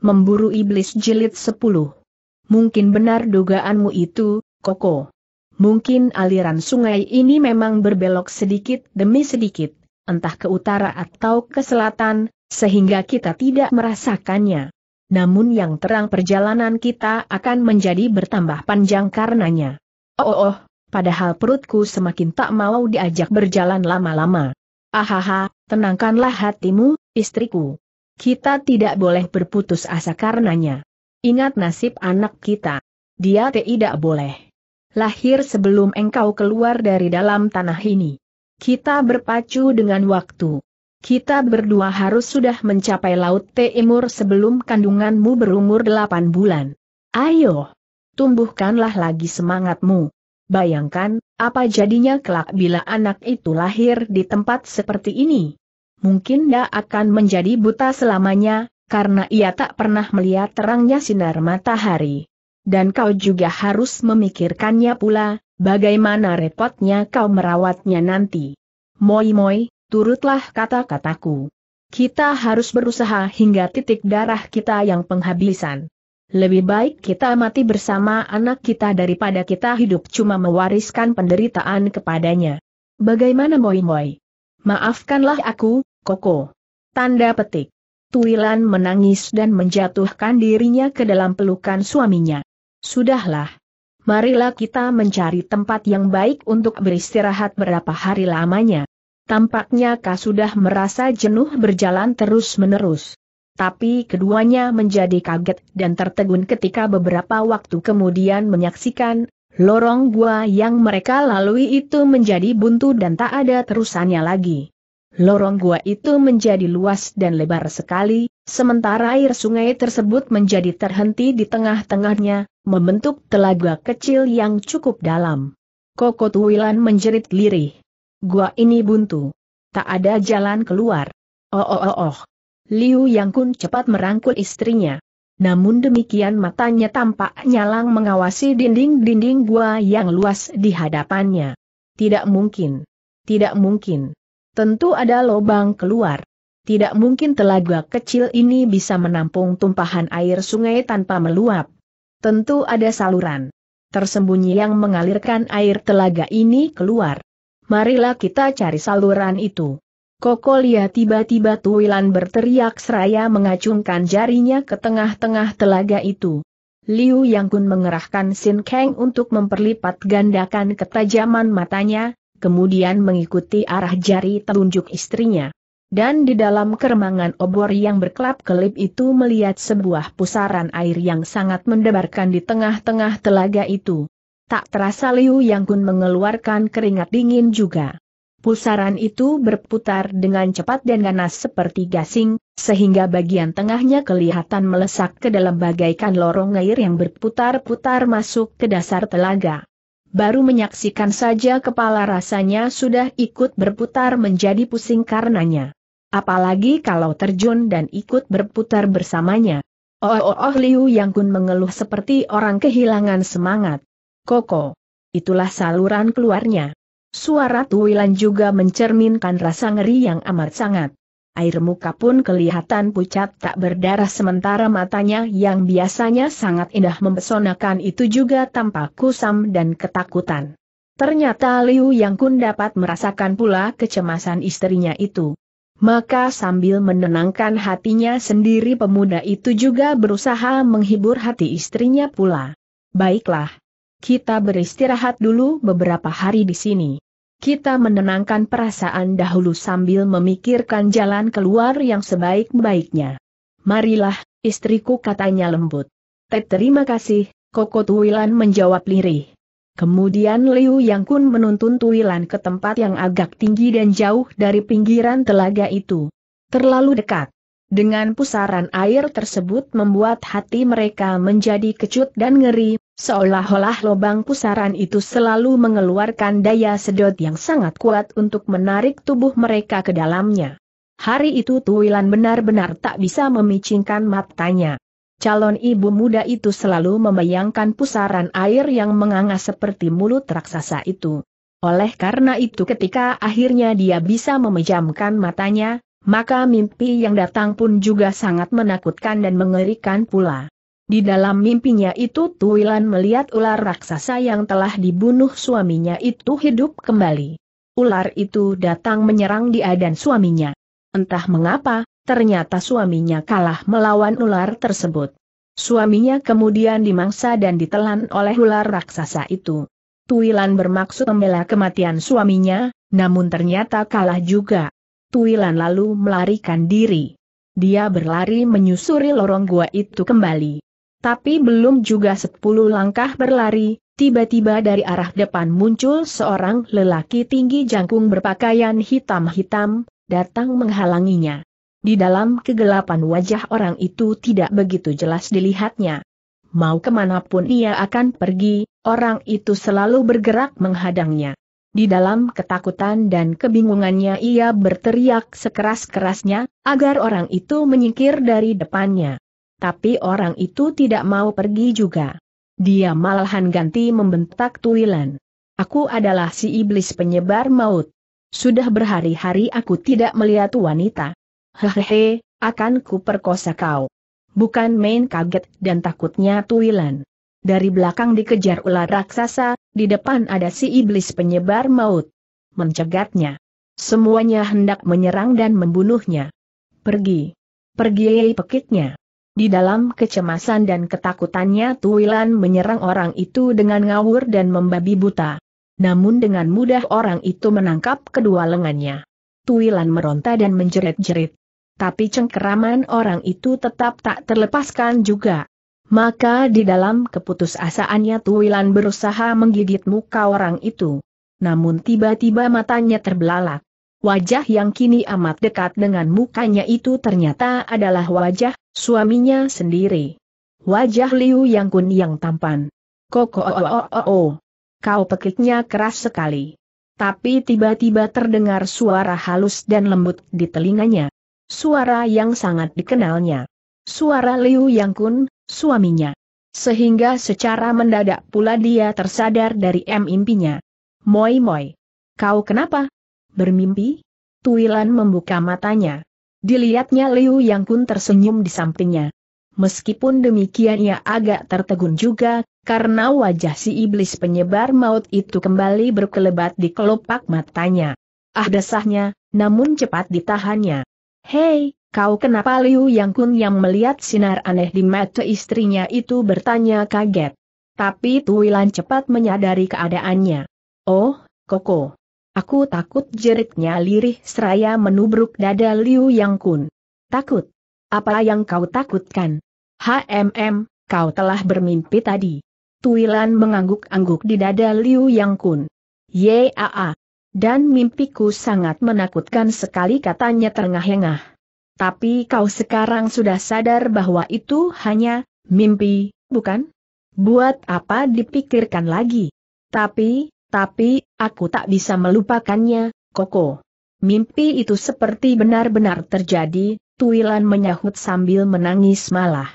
Memburu Iblis Jilid 10 Mungkin benar dugaanmu itu, Koko. Mungkin aliran sungai ini memang berbelok sedikit demi sedikit, entah ke utara atau ke selatan, sehingga kita tidak merasakannya. Namun yang terang perjalanan kita akan menjadi bertambah panjang karenanya. Oh, oh, oh padahal perutku semakin tak mau diajak berjalan lama-lama. Ahaha, tenangkanlah hatimu, istriku. Kita tidak boleh berputus asa karenanya. Ingat nasib anak kita. Dia tidak boleh. Lahir sebelum engkau keluar dari dalam tanah ini. Kita berpacu dengan waktu. Kita berdua harus sudah mencapai Laut Timur sebelum kandunganmu berumur delapan bulan. Ayo! Tumbuhkanlah lagi semangatmu. Bayangkan, apa jadinya kelak bila anak itu lahir di tempat seperti ini? mungkin dia akan menjadi buta selamanya, karena ia tak pernah melihat terangnya sinar matahari. Dan kau juga harus memikirkannya pula, bagaimana repotnya kau merawatnya nanti. Moi-moi, turutlah kata-kataku. Kita harus berusaha hingga titik darah kita yang penghabisan. Lebih baik kita mati bersama anak kita daripada kita hidup cuma mewariskan penderitaan kepadanya. Bagaimana moi-moi? Maafkanlah aku, Koko. Tanda petik. Tuilan menangis dan menjatuhkan dirinya ke dalam pelukan suaminya. Sudahlah. Marilah kita mencari tempat yang baik untuk beristirahat berapa hari lamanya. Tampaknya Kak sudah merasa jenuh berjalan terus-menerus. Tapi keduanya menjadi kaget dan tertegun ketika beberapa waktu kemudian menyaksikan, lorong gua yang mereka lalui itu menjadi buntu dan tak ada terusannya lagi. Lorong gua itu menjadi luas dan lebar sekali, sementara air sungai tersebut menjadi terhenti di tengah-tengahnya, membentuk telaga kecil yang cukup dalam. Koko Tuwilan menjerit lirih. Gua ini buntu. Tak ada jalan keluar. Oh oh oh oh. Liu Yang Kun cepat merangkul istrinya. Namun demikian matanya tampak nyalang mengawasi dinding-dinding gua yang luas di hadapannya. Tidak mungkin. Tidak mungkin. Tentu ada lubang keluar. Tidak mungkin telaga kecil ini bisa menampung tumpahan air sungai tanpa meluap. Tentu ada saluran tersembunyi yang mengalirkan air telaga ini keluar. Marilah kita cari saluran itu. Kokolia tiba-tiba Tuilan berteriak seraya mengacungkan jarinya ke tengah-tengah telaga itu. Liu Yang Kun mengerahkan Sin Kang untuk memperlipat gandakan ketajaman matanya, kemudian mengikuti arah jari telunjuk istrinya. Dan di dalam keremangan obor yang berkelap-kelip itu melihat sebuah pusaran air yang sangat mendebarkan di tengah-tengah telaga itu. Tak terasa Liu Yang Kun mengeluarkan keringat dingin juga. Pusaran itu berputar dengan cepat dan ganas seperti gasing, sehingga bagian tengahnya kelihatan melesak ke dalam bagaikan lorong air yang berputar-putar masuk ke dasar telaga baru menyaksikan saja kepala rasanya sudah ikut berputar menjadi pusing karenanya. Apalagi kalau terjun dan ikut berputar bersamanya. Oh oh oh Liu Yang Kun mengeluh seperti orang kehilangan semangat. Koko. Itulah saluran keluarnya. Suara Tuwilan juga mencerminkan rasa ngeri yang amat sangat air muka pun kelihatan pucat tak berdarah sementara matanya yang biasanya sangat indah mempesonakan itu juga tampak kusam dan ketakutan. Ternyata Liu Yang Kun dapat merasakan pula kecemasan istrinya itu. Maka sambil menenangkan hatinya sendiri pemuda itu juga berusaha menghibur hati istrinya pula. Baiklah. Kita beristirahat dulu beberapa hari di sini kita menenangkan perasaan dahulu sambil memikirkan jalan keluar yang sebaik-baiknya. Marilah, istriku katanya lembut. terima kasih, Koko Tuilan menjawab lirih. Kemudian Liu Yang Kun menuntun Tuilan ke tempat yang agak tinggi dan jauh dari pinggiran telaga itu. Terlalu dekat. Dengan pusaran air tersebut membuat hati mereka menjadi kecut dan ngeri, Seolah-olah lubang pusaran itu selalu mengeluarkan daya sedot yang sangat kuat untuk menarik tubuh mereka ke dalamnya. Hari itu Tuilan benar-benar tak bisa memicingkan matanya. Calon ibu muda itu selalu membayangkan pusaran air yang menganga seperti mulut raksasa itu. Oleh karena itu ketika akhirnya dia bisa memejamkan matanya, maka mimpi yang datang pun juga sangat menakutkan dan mengerikan pula. Di dalam mimpinya itu Tuilan melihat ular raksasa yang telah dibunuh suaminya itu hidup kembali. Ular itu datang menyerang dia dan suaminya. Entah mengapa, ternyata suaminya kalah melawan ular tersebut. Suaminya kemudian dimangsa dan ditelan oleh ular raksasa itu. Tuilan bermaksud membela kematian suaminya, namun ternyata kalah juga. Tuilan lalu melarikan diri. Dia berlari menyusuri lorong gua itu kembali tapi belum juga sepuluh langkah berlari, tiba-tiba dari arah depan muncul seorang lelaki tinggi jangkung berpakaian hitam-hitam, datang menghalanginya. Di dalam kegelapan wajah orang itu tidak begitu jelas dilihatnya. Mau kemanapun ia akan pergi, orang itu selalu bergerak menghadangnya. Di dalam ketakutan dan kebingungannya ia berteriak sekeras-kerasnya, agar orang itu menyingkir dari depannya tapi orang itu tidak mau pergi juga. Dia malahan ganti membentak Tuilan. Aku adalah si iblis penyebar maut. Sudah berhari-hari aku tidak melihat wanita. Hehehe, akan ku perkosa kau. Bukan main kaget dan takutnya Tuilan. Dari belakang dikejar ular raksasa, di depan ada si iblis penyebar maut. Mencegatnya. Semuanya hendak menyerang dan membunuhnya. Pergi. Pergi pekiknya. Di dalam kecemasan dan ketakutannya Tuilan menyerang orang itu dengan ngawur dan membabi buta. Namun dengan mudah orang itu menangkap kedua lengannya. Tuilan meronta dan menjerit-jerit. Tapi cengkeraman orang itu tetap tak terlepaskan juga. Maka di dalam keputusasaannya Tuilan berusaha menggigit muka orang itu. Namun tiba-tiba matanya terbelalak. Wajah yang kini amat dekat dengan mukanya itu ternyata adalah wajah suaminya sendiri. Wajah Liu Yang Kun yang tampan. Koko oh, oh, oh, o Kau pekiknya keras sekali. Tapi tiba-tiba terdengar suara halus dan lembut di telinganya. Suara yang sangat dikenalnya. Suara Liu Yang Kun, suaminya. Sehingga secara mendadak pula dia tersadar dari mimpinya. Moi moi. Kau kenapa? Bermimpi? Tuilan membuka matanya. Dilihatnya Liu Yang Kun tersenyum di sampingnya. Meskipun demikian ia agak tertegun juga, karena wajah si iblis penyebar maut itu kembali berkelebat di kelopak matanya. Ah desahnya, namun cepat ditahannya. Hei, kau kenapa Liu Yang Kun yang melihat sinar aneh di mata istrinya itu bertanya kaget. Tapi Tuilan cepat menyadari keadaannya. Oh, Koko. Aku takut jeritnya lirih seraya menubruk dada Liu Yang Kun. Takut? Apa yang kau takutkan? HMM, kau telah bermimpi tadi. Tuilan mengangguk-angguk di dada Liu Yang Kun. Yaa. Dan mimpiku sangat menakutkan sekali katanya terengah-engah. Tapi kau sekarang sudah sadar bahwa itu hanya mimpi, bukan? Buat apa dipikirkan lagi? Tapi, tapi, aku tak bisa melupakannya, Koko. Mimpi itu seperti benar-benar terjadi, Tuilan menyahut sambil menangis malah.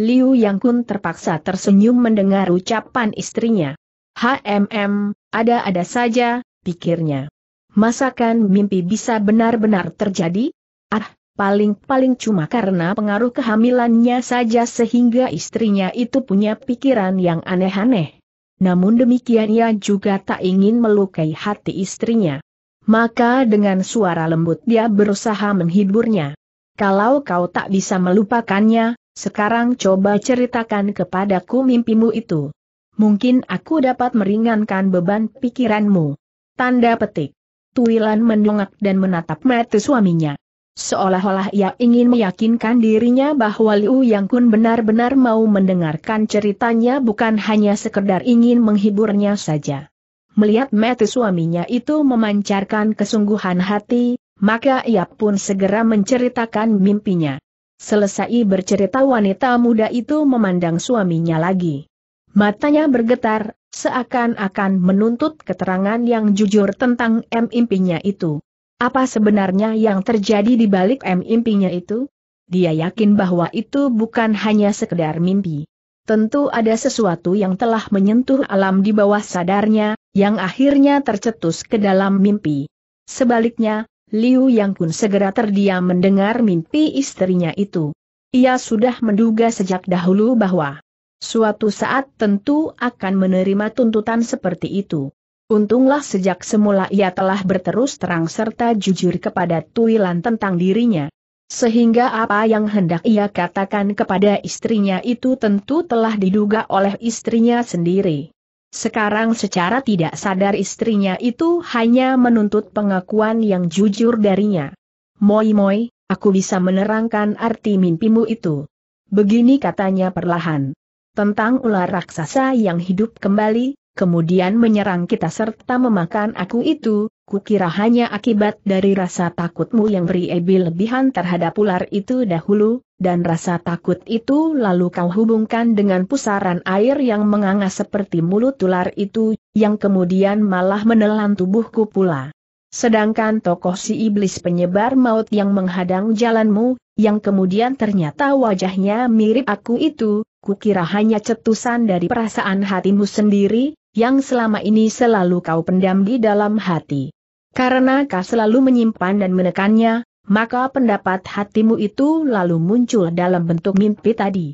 Liu Yang Kun terpaksa tersenyum mendengar ucapan istrinya. HMM, ada-ada saja, pikirnya. Masakan mimpi bisa benar-benar terjadi? Ah, paling-paling cuma karena pengaruh kehamilannya saja sehingga istrinya itu punya pikiran yang aneh-aneh namun demikian ia juga tak ingin melukai hati istrinya. Maka dengan suara lembut dia berusaha menghiburnya. Kalau kau tak bisa melupakannya, sekarang coba ceritakan kepadaku mimpimu itu. Mungkin aku dapat meringankan beban pikiranmu. Tanda petik. Tuilan mendongak dan menatap mata suaminya. Seolah-olah ia ingin meyakinkan dirinya bahwa Liu Yang Kun benar-benar mau mendengarkan ceritanya bukan hanya sekedar ingin menghiburnya saja. Melihat mati suaminya itu memancarkan kesungguhan hati, maka ia pun segera menceritakan mimpinya. Selesai bercerita wanita muda itu memandang suaminya lagi. Matanya bergetar, seakan-akan menuntut keterangan yang jujur tentang mimpinya itu. Apa sebenarnya yang terjadi di balik mimpinya itu? Dia yakin bahwa itu bukan hanya sekedar mimpi. Tentu ada sesuatu yang telah menyentuh alam di bawah sadarnya, yang akhirnya tercetus ke dalam mimpi. Sebaliknya, Liu Yang Kun segera terdiam mendengar mimpi istrinya itu. Ia sudah menduga sejak dahulu bahwa suatu saat tentu akan menerima tuntutan seperti itu. Untunglah sejak semula ia telah berterus terang serta jujur kepada Tuilan tentang dirinya. Sehingga apa yang hendak ia katakan kepada istrinya itu tentu telah diduga oleh istrinya sendiri. Sekarang secara tidak sadar istrinya itu hanya menuntut pengakuan yang jujur darinya. Moi-moi, aku bisa menerangkan arti mimpimu itu. Begini katanya perlahan. Tentang ular raksasa yang hidup kembali, kemudian menyerang kita serta memakan aku itu, kukira hanya akibat dari rasa takutmu yang beriebi lebihan terhadap ular itu dahulu, dan rasa takut itu lalu kau hubungkan dengan pusaran air yang menganga seperti mulut ular itu, yang kemudian malah menelan tubuhku pula. Sedangkan tokoh si iblis penyebar maut yang menghadang jalanmu, yang kemudian ternyata wajahnya mirip aku itu, kukira hanya cetusan dari perasaan hatimu sendiri, yang selama ini selalu kau pendam di dalam hati. Karena kau selalu menyimpan dan menekannya, maka pendapat hatimu itu lalu muncul dalam bentuk mimpi tadi.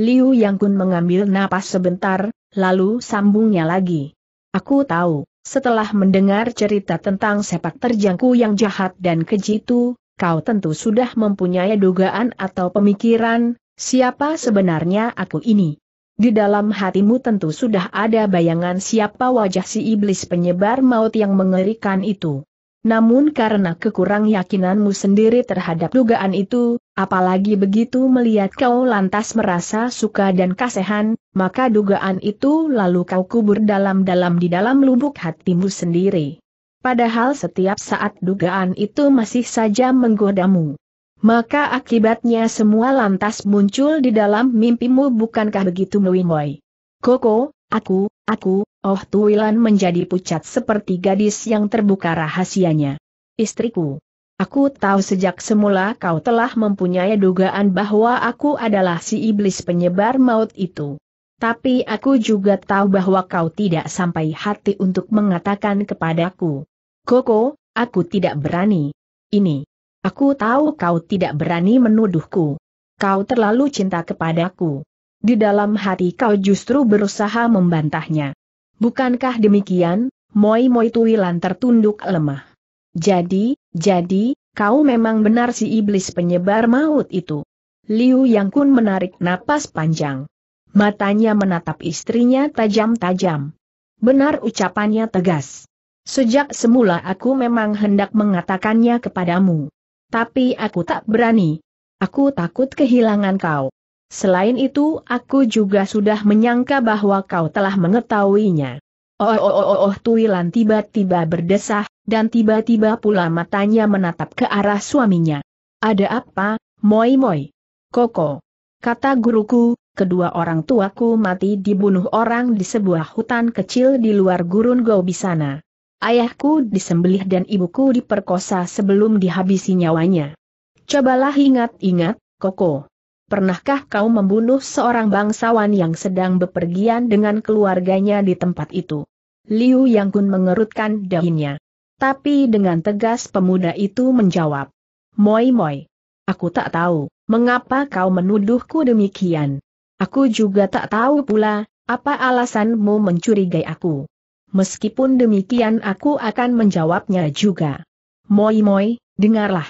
Liu Yang Kun mengambil napas sebentar, lalu sambungnya lagi. Aku tahu, setelah mendengar cerita tentang sepak terjangku yang jahat dan keji itu, kau tentu sudah mempunyai dugaan atau pemikiran, siapa sebenarnya aku ini. Di dalam hatimu tentu sudah ada bayangan siapa wajah si iblis penyebar maut yang mengerikan itu. Namun karena kekurang yakinanmu sendiri terhadap dugaan itu, apalagi begitu melihat kau lantas merasa suka dan kasehan, maka dugaan itu lalu kau kubur dalam-dalam di dalam lubuk hatimu sendiri. Padahal setiap saat dugaan itu masih saja menggodamu maka akibatnya semua lantas muncul di dalam mimpimu bukankah begitu Mewimoy? Koko, aku, aku, oh Tuilan menjadi pucat seperti gadis yang terbuka rahasianya. Istriku. Aku tahu sejak semula kau telah mempunyai dugaan bahwa aku adalah si iblis penyebar maut itu. Tapi aku juga tahu bahwa kau tidak sampai hati untuk mengatakan kepadaku. Koko, aku tidak berani. Ini, Aku tahu kau tidak berani menuduhku. Kau terlalu cinta kepadaku. Di dalam hati kau justru berusaha membantahnya. Bukankah demikian, Moi Moi Tuilan tertunduk lemah. Jadi, jadi, kau memang benar si iblis penyebar maut itu. Liu Yang Kun menarik napas panjang. Matanya menatap istrinya tajam-tajam. Benar ucapannya tegas. Sejak semula aku memang hendak mengatakannya kepadamu. Tapi aku tak berani. Aku takut kehilangan kau. Selain itu, aku juga sudah menyangka bahwa kau telah mengetahuinya. Oh, oh, oh, oh, oh Tuilan tiba-tiba berdesah, dan tiba-tiba pula matanya menatap ke arah suaminya. Ada apa, Moi Moi? Koko. Kata guruku, kedua orang tuaku mati dibunuh orang di sebuah hutan kecil di luar gurun Gobi sana. Ayahku disembelih dan ibuku diperkosa sebelum dihabisi nyawanya. Cobalah ingat-ingat, Koko. Pernahkah kau membunuh seorang bangsawan yang sedang bepergian dengan keluarganya di tempat itu? Liu Yang mengerutkan dahinya. Tapi dengan tegas pemuda itu menjawab. Moi moi. Aku tak tahu, mengapa kau menuduhku demikian. Aku juga tak tahu pula, apa alasanmu mencurigai aku meskipun demikian aku akan menjawabnya juga. Moi moi, dengarlah.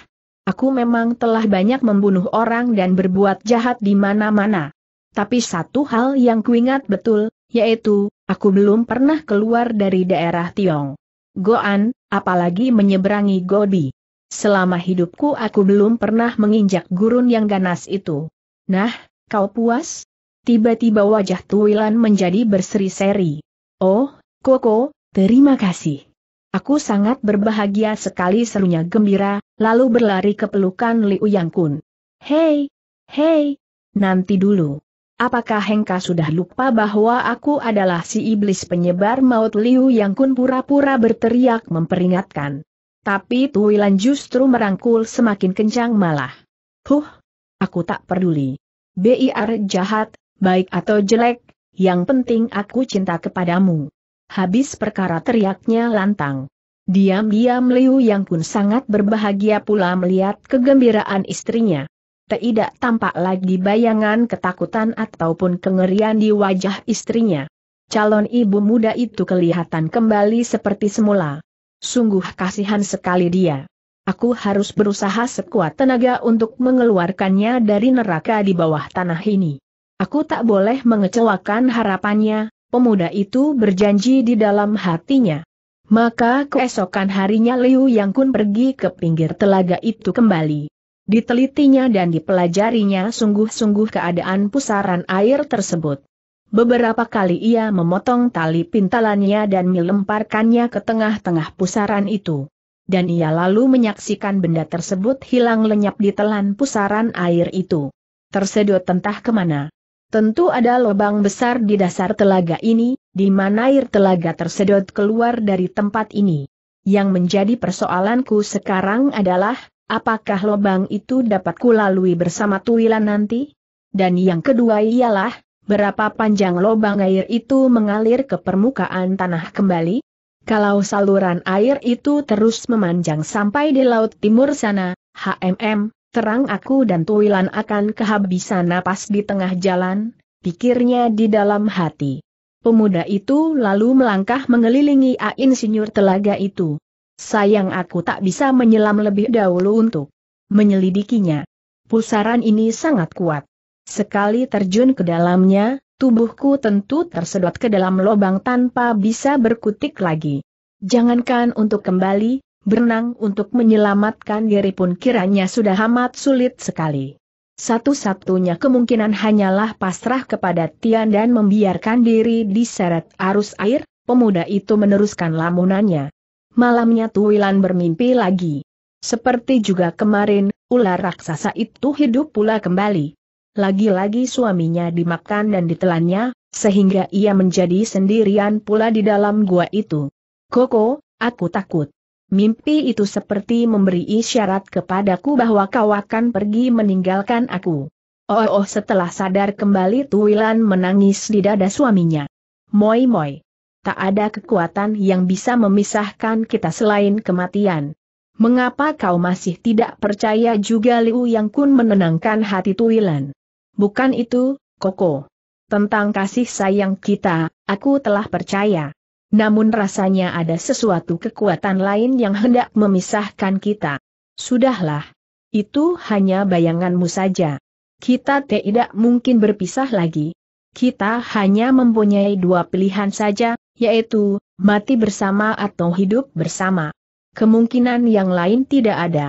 Aku memang telah banyak membunuh orang dan berbuat jahat di mana-mana. Tapi satu hal yang kuingat betul, yaitu, aku belum pernah keluar dari daerah Tiong. Goan, apalagi menyeberangi Gobi. Selama hidupku aku belum pernah menginjak gurun yang ganas itu. Nah, kau puas? Tiba-tiba wajah Tuilan menjadi berseri-seri. Oh, Koko, terima kasih. Aku sangat berbahagia sekali serunya gembira, lalu berlari ke pelukan Liu Yang Hei, hei, nanti dulu. Apakah Hengka sudah lupa bahwa aku adalah si iblis penyebar maut Liu Yang pura-pura berteriak memperingatkan. Tapi Tuilan justru merangkul semakin kencang malah. Huh, aku tak peduli. BIR jahat, baik atau jelek, yang penting aku cinta kepadamu habis perkara teriaknya lantang. Diam-diam Liu Yang pun sangat berbahagia pula melihat kegembiraan istrinya. Tidak tampak lagi bayangan ketakutan ataupun kengerian di wajah istrinya. Calon ibu muda itu kelihatan kembali seperti semula. Sungguh kasihan sekali dia. Aku harus berusaha sekuat tenaga untuk mengeluarkannya dari neraka di bawah tanah ini. Aku tak boleh mengecewakan harapannya, pemuda itu berjanji di dalam hatinya. Maka keesokan harinya Liu Yang Kun pergi ke pinggir telaga itu kembali. Ditelitinya dan dipelajarinya sungguh-sungguh keadaan pusaran air tersebut. Beberapa kali ia memotong tali pintalannya dan melemparkannya ke tengah-tengah pusaran itu. Dan ia lalu menyaksikan benda tersebut hilang lenyap di telan pusaran air itu. Tersedot entah kemana. Tentu ada lubang besar di dasar telaga ini, di mana air telaga tersedot keluar dari tempat ini. Yang menjadi persoalanku sekarang adalah, apakah lubang itu dapat kulalui bersama Tuila nanti? Dan yang kedua ialah, berapa panjang lubang air itu mengalir ke permukaan tanah kembali? Kalau saluran air itu terus memanjang sampai di laut timur sana, HMM, terang aku dan Tuilan akan kehabisan napas di tengah jalan, pikirnya di dalam hati. Pemuda itu lalu melangkah mengelilingi insinyur telaga itu. Sayang aku tak bisa menyelam lebih dahulu untuk menyelidikinya. Pusaran ini sangat kuat. Sekali terjun ke dalamnya, tubuhku tentu tersedot ke dalam lubang tanpa bisa berkutik lagi. Jangankan untuk kembali, berenang untuk menyelamatkan diri pun kiranya sudah amat sulit sekali. Satu-satunya kemungkinan hanyalah pasrah kepada Tian dan membiarkan diri diseret arus air, pemuda itu meneruskan lamunannya. Malamnya Tuwilan bermimpi lagi. Seperti juga kemarin, ular raksasa itu hidup pula kembali. Lagi-lagi suaminya dimakan dan ditelannya, sehingga ia menjadi sendirian pula di dalam gua itu. Koko, aku takut. Mimpi itu seperti memberi isyarat kepadaku bahwa kau akan pergi meninggalkan aku. Oh, oh, setelah sadar kembali Tuilan menangis di dada suaminya. Moi moi. Tak ada kekuatan yang bisa memisahkan kita selain kematian. Mengapa kau masih tidak percaya juga Liu Yang Kun menenangkan hati Tuilan? Bukan itu, Koko. Tentang kasih sayang kita, aku telah percaya. Namun rasanya ada sesuatu kekuatan lain yang hendak memisahkan kita. Sudahlah. Itu hanya bayanganmu saja. Kita tidak mungkin berpisah lagi. Kita hanya mempunyai dua pilihan saja, yaitu, mati bersama atau hidup bersama. Kemungkinan yang lain tidak ada.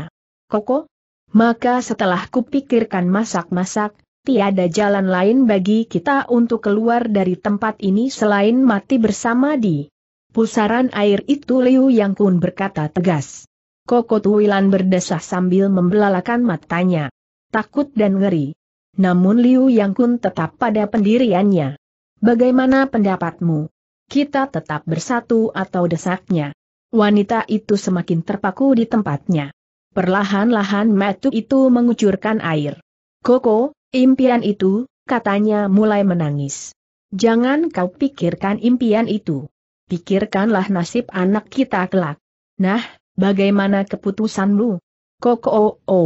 Koko? Maka setelah kupikirkan masak-masak, tiada jalan lain bagi kita untuk keluar dari tempat ini selain mati bersama di pusaran air itu Liu Yang Kun berkata tegas. Koko Tuilan berdesah sambil membelalakan matanya. Takut dan ngeri. Namun Liu Yang Kun tetap pada pendiriannya. Bagaimana pendapatmu? Kita tetap bersatu atau desaknya? Wanita itu semakin terpaku di tempatnya. Perlahan-lahan metu itu mengucurkan air. Koko, Impian itu, katanya mulai menangis. Jangan kau pikirkan impian itu. Pikirkanlah nasib anak kita kelak. Nah, bagaimana keputusanmu? Koko -o -o.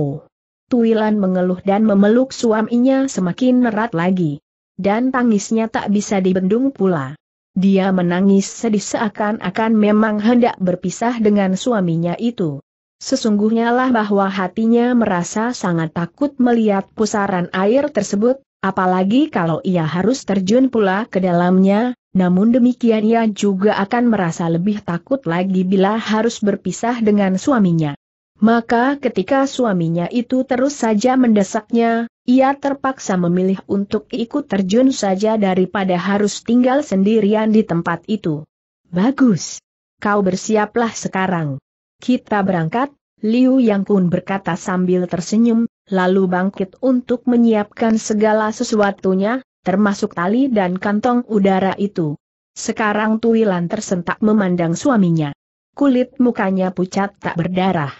Tuilan mengeluh dan memeluk suaminya semakin erat lagi. Dan tangisnya tak bisa dibendung pula. Dia menangis sedih seakan-akan memang hendak berpisah dengan suaminya itu. Sesungguhnya lah bahwa hatinya merasa sangat takut melihat pusaran air tersebut, apalagi kalau ia harus terjun pula ke dalamnya, namun demikian ia juga akan merasa lebih takut lagi bila harus berpisah dengan suaminya. Maka ketika suaminya itu terus saja mendesaknya, ia terpaksa memilih untuk ikut terjun saja daripada harus tinggal sendirian di tempat itu. Bagus. Kau bersiaplah sekarang. Kita berangkat, Liu Yang Kun berkata sambil tersenyum, lalu bangkit untuk menyiapkan segala sesuatunya, termasuk tali dan kantong udara itu. Sekarang Tuilan tersentak memandang suaminya. Kulit mukanya pucat tak berdarah.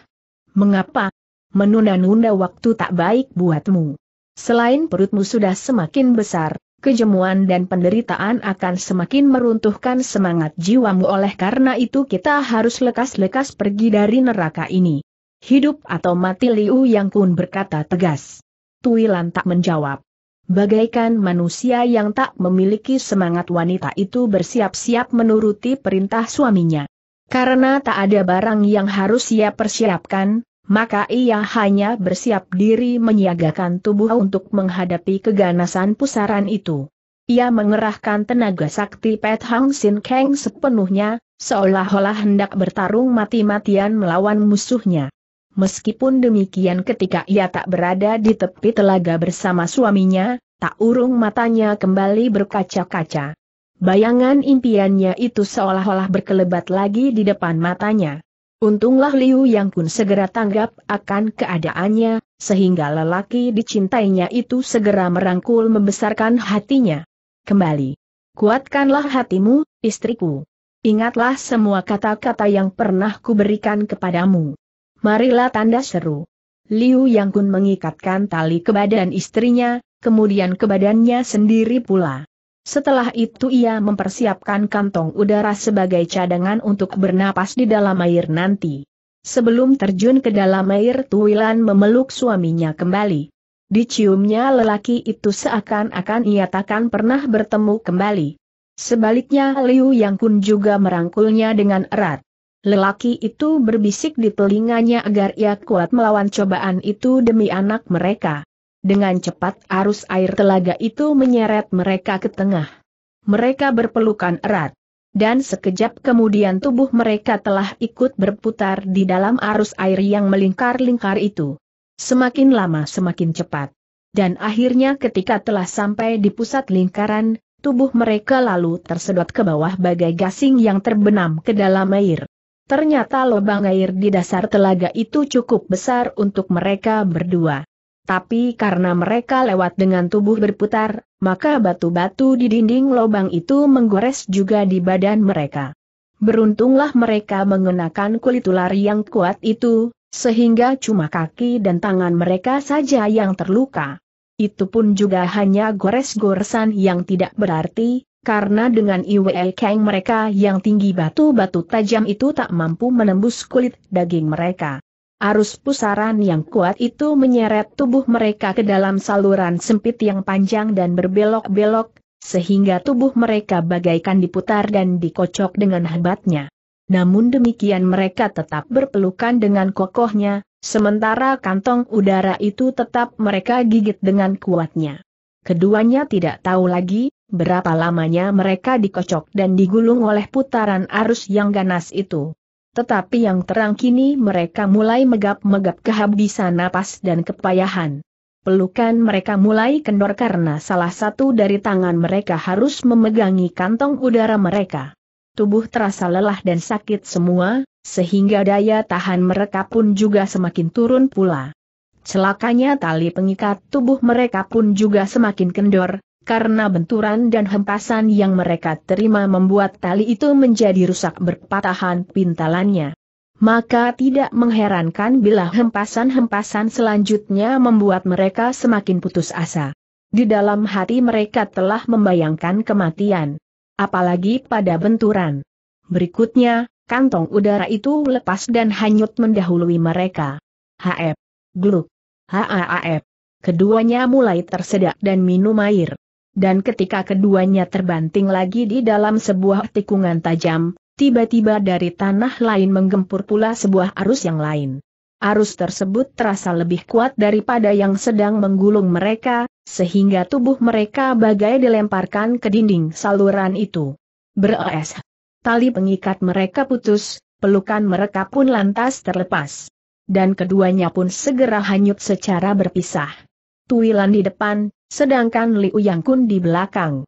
Mengapa? Menunda-nunda waktu tak baik buatmu. Selain perutmu sudah semakin besar, kejemuan dan penderitaan akan semakin meruntuhkan semangat jiwamu oleh karena itu kita harus lekas-lekas pergi dari neraka ini. Hidup atau mati Liu Yang Kun berkata tegas. Tuilan tak menjawab. Bagaikan manusia yang tak memiliki semangat wanita itu bersiap-siap menuruti perintah suaminya. Karena tak ada barang yang harus ia persiapkan, maka ia hanya bersiap diri menyiagakan tubuh untuk menghadapi keganasan pusaran itu. Ia mengerahkan tenaga sakti Pet Hang Sin Kang sepenuhnya, seolah-olah hendak bertarung mati-matian melawan musuhnya. Meskipun demikian ketika ia tak berada di tepi telaga bersama suaminya, tak urung matanya kembali berkaca-kaca. Bayangan impiannya itu seolah-olah berkelebat lagi di depan matanya. Untunglah Liu Yang Kun segera tanggap akan keadaannya, sehingga lelaki dicintainya itu segera merangkul membesarkan hatinya. Kembali. Kuatkanlah hatimu, istriku. Ingatlah semua kata-kata yang pernah kuberikan kepadamu. Marilah tanda seru. Liu Yang Kun mengikatkan tali ke badan istrinya, kemudian ke badannya sendiri pula. Setelah itu ia mempersiapkan kantong udara sebagai cadangan untuk bernapas di dalam air nanti. Sebelum terjun ke dalam air Tuwilan memeluk suaminya kembali. Diciumnya lelaki itu seakan-akan ia takkan pernah bertemu kembali. Sebaliknya Liu Yang Kun juga merangkulnya dengan erat. Lelaki itu berbisik di telinganya agar ia kuat melawan cobaan itu demi anak mereka. Dengan cepat arus air telaga itu menyeret mereka ke tengah. Mereka berpelukan erat. Dan sekejap kemudian tubuh mereka telah ikut berputar di dalam arus air yang melingkar-lingkar itu. Semakin lama semakin cepat. Dan akhirnya ketika telah sampai di pusat lingkaran, tubuh mereka lalu tersedot ke bawah bagai gasing yang terbenam ke dalam air. Ternyata lubang air di dasar telaga itu cukup besar untuk mereka berdua. Tapi karena mereka lewat dengan tubuh berputar, maka batu-batu di dinding lubang itu menggores juga di badan mereka. Beruntunglah mereka mengenakan kulit ular yang kuat itu, sehingga cuma kaki dan tangan mereka saja yang terluka. Itu pun juga hanya gores-goresan yang tidak berarti, karena dengan Iwe Kang mereka yang tinggi batu-batu tajam itu tak mampu menembus kulit daging mereka. Arus pusaran yang kuat itu menyeret tubuh mereka ke dalam saluran sempit yang panjang dan berbelok-belok, sehingga tubuh mereka bagaikan diputar dan dikocok dengan hebatnya. Namun demikian mereka tetap berpelukan dengan kokohnya, sementara kantong udara itu tetap mereka gigit dengan kuatnya. Keduanya tidak tahu lagi, berapa lamanya mereka dikocok dan digulung oleh putaran arus yang ganas itu. Tetapi yang terang kini mereka mulai megap-megap kehabisan napas dan kepayahan. Pelukan mereka mulai kendor karena salah satu dari tangan mereka harus memegangi kantong udara mereka. Tubuh terasa lelah dan sakit semua, sehingga daya tahan mereka pun juga semakin turun pula. Celakanya tali pengikat tubuh mereka pun juga semakin kendor, karena benturan dan hempasan yang mereka terima membuat tali itu menjadi rusak berpatahan pintalannya. Maka tidak mengherankan bila hempasan-hempasan selanjutnya membuat mereka semakin putus asa. Di dalam hati mereka telah membayangkan kematian. Apalagi pada benturan. Berikutnya, kantong udara itu lepas dan hanyut mendahului mereka. HF. Gluk. HAAF. Keduanya mulai tersedak dan minum air. Dan ketika keduanya terbanting lagi di dalam sebuah tikungan tajam, tiba-tiba dari tanah lain menggempur pula sebuah arus yang lain. Arus tersebut terasa lebih kuat daripada yang sedang menggulung mereka, sehingga tubuh mereka bagai dilemparkan ke dinding saluran itu. Beres. Tali pengikat mereka putus, pelukan mereka pun lantas terlepas. Dan keduanya pun segera hanyut secara berpisah. Tuilan di depan, sedangkan Liu Yang Kun di belakang.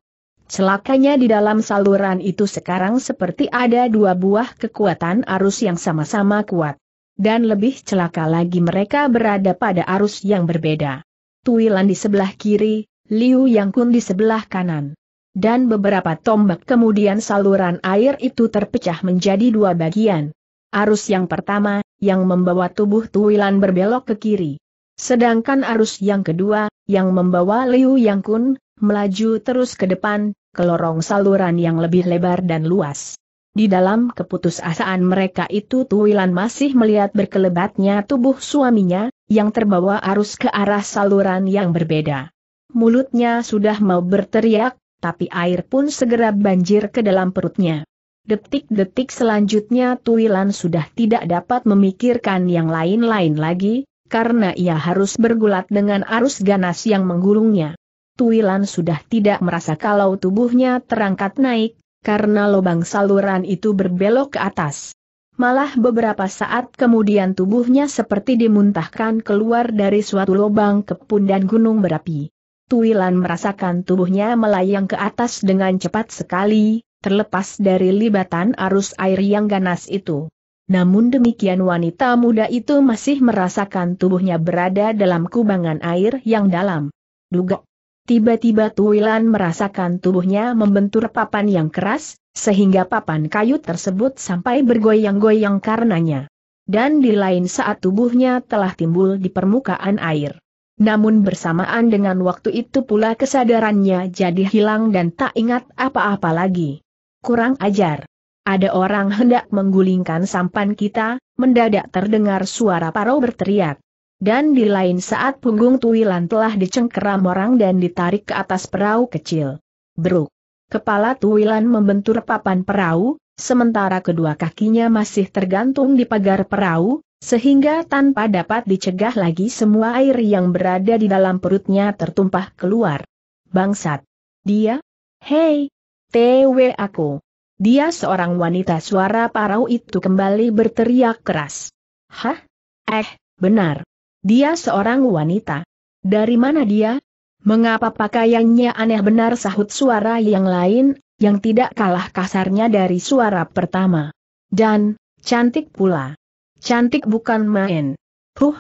Celakanya di dalam saluran itu sekarang seperti ada dua buah kekuatan arus yang sama-sama kuat. Dan lebih celaka lagi mereka berada pada arus yang berbeda. Tuilan di sebelah kiri, Liu Yang Kun di sebelah kanan. Dan beberapa tombak kemudian saluran air itu terpecah menjadi dua bagian. Arus yang pertama, yang membawa tubuh Tuilan berbelok ke kiri. Sedangkan arus yang kedua, yang membawa Liu Yang Kun, melaju terus ke depan, ke lorong saluran yang lebih lebar dan luas. Di dalam keputusasaan mereka itu Tuilan masih melihat berkelebatnya tubuh suaminya, yang terbawa arus ke arah saluran yang berbeda. Mulutnya sudah mau berteriak, tapi air pun segera banjir ke dalam perutnya. Detik-detik selanjutnya Tuilan sudah tidak dapat memikirkan yang lain-lain lagi, karena ia harus bergulat dengan arus ganas yang menggulungnya. Tuilan sudah tidak merasa kalau tubuhnya terangkat naik, karena lubang saluran itu berbelok ke atas. Malah beberapa saat kemudian tubuhnya seperti dimuntahkan keluar dari suatu lubang kepun dan gunung berapi. Tuilan merasakan tubuhnya melayang ke atas dengan cepat sekali, terlepas dari libatan arus air yang ganas itu. Namun demikian wanita muda itu masih merasakan tubuhnya berada dalam kubangan air yang dalam. Dugok. Tiba-tiba Tuilan merasakan tubuhnya membentur papan yang keras, sehingga papan kayu tersebut sampai bergoyang-goyang karenanya. Dan di lain saat tubuhnya telah timbul di permukaan air. Namun bersamaan dengan waktu itu pula kesadarannya jadi hilang dan tak ingat apa-apa lagi. Kurang ajar. Ada orang hendak menggulingkan sampan kita, mendadak terdengar suara parau berteriak. Dan di lain saat punggung Tuwilan telah dicengkeram orang dan ditarik ke atas perahu kecil. Bruk. Kepala Tuwilan membentur papan perahu, sementara kedua kakinya masih tergantung di pagar perahu, sehingga tanpa dapat dicegah lagi semua air yang berada di dalam perutnya tertumpah keluar. Bangsat! Dia? Hei! Tewe aku! Dia seorang wanita suara parau itu kembali berteriak keras. Hah? Eh, benar. Dia seorang wanita. Dari mana dia? Mengapa pakaiannya aneh benar sahut suara yang lain, yang tidak kalah kasarnya dari suara pertama. Dan, cantik pula. Cantik bukan main. Huh,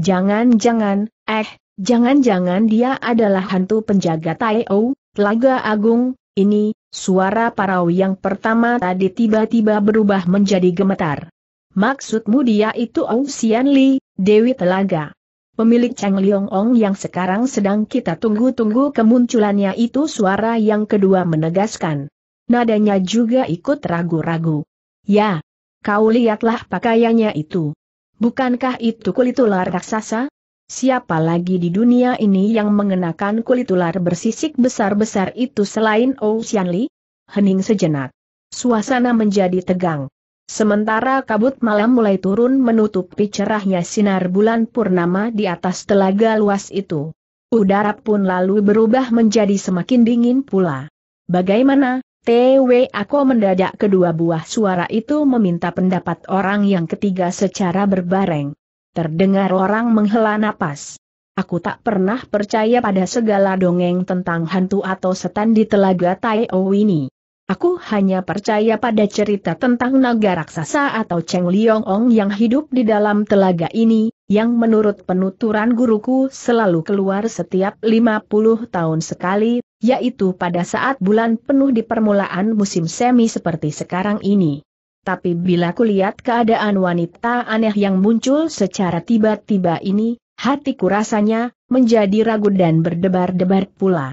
jangan-jangan, eh, jangan-jangan dia adalah hantu penjaga Taiou, Telaga Agung, ini, Suara parau yang pertama tadi tiba-tiba berubah menjadi gemetar. Maksudmu dia itu Ong Sian Li, Dewi Telaga. Pemilik Chang Liong Ong yang sekarang sedang kita tunggu-tunggu kemunculannya itu suara yang kedua menegaskan. Nadanya juga ikut ragu-ragu. Ya, kau lihatlah pakaiannya itu. Bukankah itu kulit ular raksasa? Siapa lagi di dunia ini yang mengenakan kulit ular bersisik besar-besar itu selain Ocean Li? Hening sejenak. Suasana menjadi tegang. Sementara kabut malam mulai turun menutupi cerahnya sinar bulan purnama di atas telaga luas itu. Udara pun lalu berubah menjadi semakin dingin pula. Bagaimana, TW aku mendadak kedua buah suara itu meminta pendapat orang yang ketiga secara berbareng. Terdengar orang menghela napas. Aku tak pernah percaya pada segala dongeng tentang hantu atau setan di telaga Taiyo ini. Aku hanya percaya pada cerita tentang naga raksasa atau Cheng Liong Ong yang hidup di dalam telaga ini, yang menurut penuturan guruku selalu keluar setiap 50 tahun sekali, yaitu pada saat bulan penuh di permulaan musim semi seperti sekarang ini. Tapi bila kulihat keadaan wanita aneh yang muncul secara tiba-tiba ini, hatiku rasanya, menjadi ragu dan berdebar-debar pula.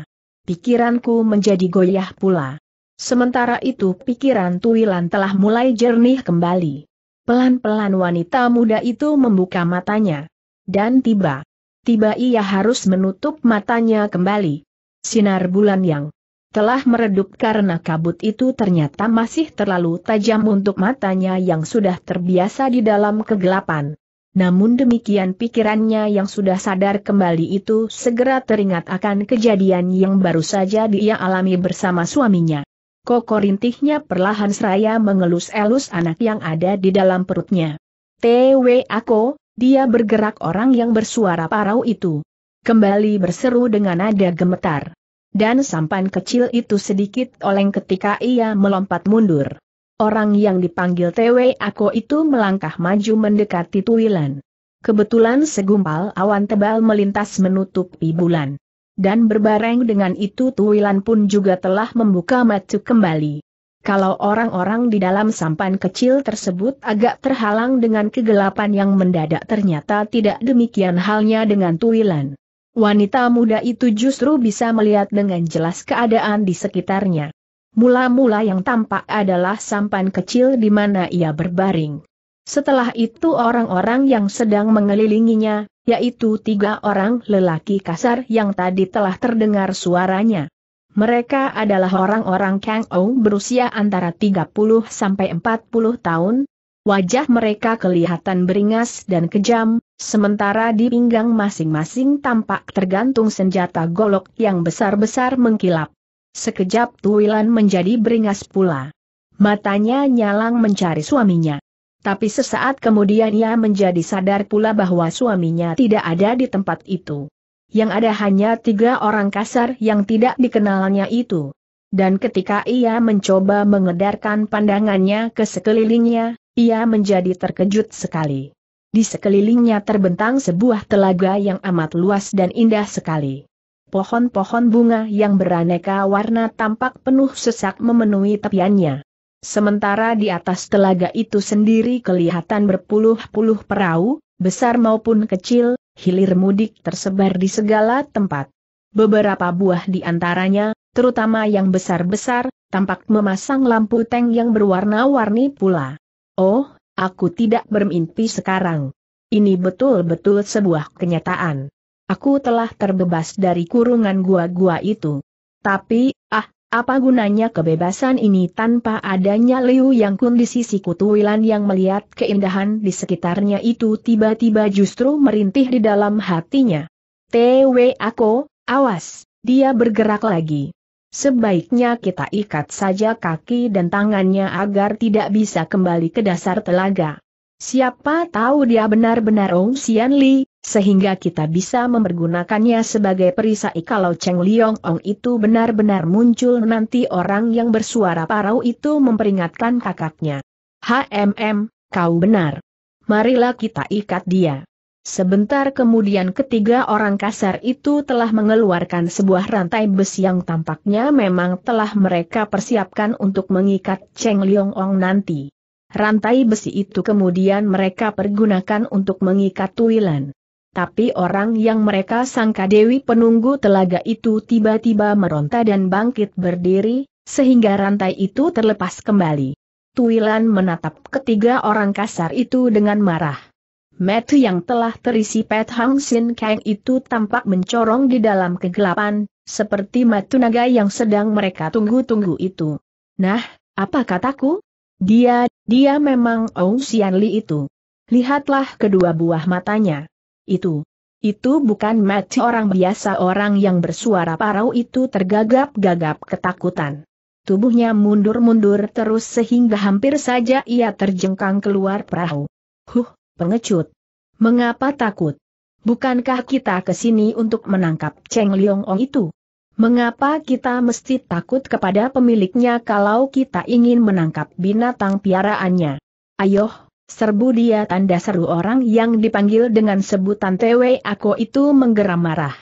Pikiranku menjadi goyah pula. Sementara itu pikiran Tuilan telah mulai jernih kembali. Pelan-pelan wanita muda itu membuka matanya. Dan tiba. Tiba ia harus menutup matanya kembali. Sinar bulan yang telah meredup karena kabut itu ternyata masih terlalu tajam untuk matanya yang sudah terbiasa di dalam kegelapan. Namun demikian pikirannya yang sudah sadar kembali itu segera teringat akan kejadian yang baru saja dia alami bersama suaminya. Kokorintihnya perlahan seraya mengelus-elus anak yang ada di dalam perutnya. TW aku, dia bergerak orang yang bersuara parau itu. Kembali berseru dengan nada gemetar dan sampan kecil itu sedikit oleng ketika ia melompat mundur. Orang yang dipanggil Tewe Ako itu melangkah maju mendekati Tuilan. Kebetulan segumpal awan tebal melintas menutupi bulan. Dan berbareng dengan itu Tuilan pun juga telah membuka mata kembali. Kalau orang-orang di dalam sampan kecil tersebut agak terhalang dengan kegelapan yang mendadak ternyata tidak demikian halnya dengan Tuilan. Wanita muda itu justru bisa melihat dengan jelas keadaan di sekitarnya. Mula-mula yang tampak adalah sampan kecil di mana ia berbaring. Setelah itu orang-orang yang sedang mengelilinginya, yaitu tiga orang lelaki kasar yang tadi telah terdengar suaranya. Mereka adalah orang-orang Kang berusia antara 30 sampai 40 tahun. Wajah mereka kelihatan beringas dan kejam, Sementara di pinggang masing-masing tampak tergantung senjata golok yang besar-besar mengkilap. Sekejap Tuilan menjadi beringas pula. Matanya nyalang mencari suaminya. Tapi sesaat kemudian ia menjadi sadar pula bahwa suaminya tidak ada di tempat itu. Yang ada hanya tiga orang kasar yang tidak dikenalnya itu. Dan ketika ia mencoba mengedarkan pandangannya ke sekelilingnya, ia menjadi terkejut sekali. Di sekelilingnya terbentang sebuah telaga yang amat luas dan indah sekali. Pohon-pohon bunga yang beraneka warna tampak penuh sesak memenuhi tepiannya. Sementara di atas telaga itu sendiri kelihatan berpuluh-puluh perahu, besar maupun kecil, hilir mudik tersebar di segala tempat. Beberapa buah di antaranya, terutama yang besar-besar, tampak memasang lampu tank yang berwarna-warni pula. Oh, Aku tidak bermimpi sekarang. Ini betul-betul sebuah kenyataan. Aku telah terbebas dari kurungan gua-gua itu. Tapi, ah, apa gunanya kebebasan ini tanpa adanya Liu Yang Kun di sisi kutuwilan yang melihat keindahan di sekitarnya itu tiba-tiba justru merintih di dalam hatinya. TW aku, awas, dia bergerak lagi. Sebaiknya kita ikat saja kaki dan tangannya agar tidak bisa kembali ke dasar telaga. Siapa tahu dia benar-benar Ong Sian Li, sehingga kita bisa mempergunakannya sebagai perisai kalau Cheng Liong Ong itu benar-benar muncul nanti orang yang bersuara parau itu memperingatkan kakaknya. HMM, kau benar. Marilah kita ikat dia. Sebentar kemudian ketiga orang kasar itu telah mengeluarkan sebuah rantai besi yang tampaknya memang telah mereka persiapkan untuk mengikat Cheng Liong Ong nanti. Rantai besi itu kemudian mereka pergunakan untuk mengikat Tuilan. Tapi orang yang mereka sangka Dewi Penunggu Telaga itu tiba-tiba meronta dan bangkit berdiri, sehingga rantai itu terlepas kembali. Tuilan menatap ketiga orang kasar itu dengan marah. Metu yang telah terisi Pet Hang Sin Kang itu tampak mencorong di dalam kegelapan, seperti matu naga yang sedang mereka tunggu-tunggu itu. Nah, apa kataku? Dia, dia memang Ong Sian Li itu. Lihatlah kedua buah matanya. Itu, itu bukan mati orang biasa orang yang bersuara parau itu tergagap-gagap ketakutan. Tubuhnya mundur-mundur terus sehingga hampir saja ia terjengkang keluar perahu. Huh, pengecut. Mengapa takut? Bukankah kita ke sini untuk menangkap Cheng Liong Ong itu? Mengapa kita mesti takut kepada pemiliknya kalau kita ingin menangkap binatang piaraannya? Ayoh, serbu dia tanda seru orang yang dipanggil dengan sebutan Tewe Ako itu menggeram marah.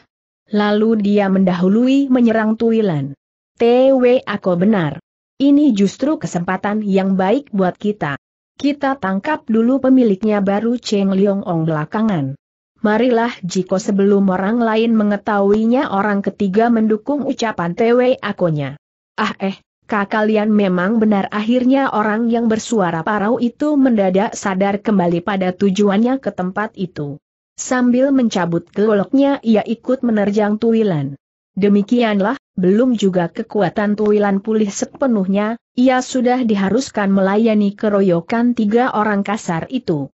Lalu dia mendahului menyerang Tuilan. Tewe Ako benar. Ini justru kesempatan yang baik buat kita. Kita tangkap dulu pemiliknya baru Cheng Liong Ong belakangan. Marilah jika sebelum orang lain mengetahuinya orang ketiga mendukung ucapan TW akonya. Ah eh, kak kalian memang benar akhirnya orang yang bersuara parau itu mendadak sadar kembali pada tujuannya ke tempat itu. Sambil mencabut geloknya ia ikut menerjang Tuilan. Demikianlah, belum juga kekuatan Tuilan pulih sepenuhnya, ia sudah diharuskan melayani keroyokan tiga orang kasar itu.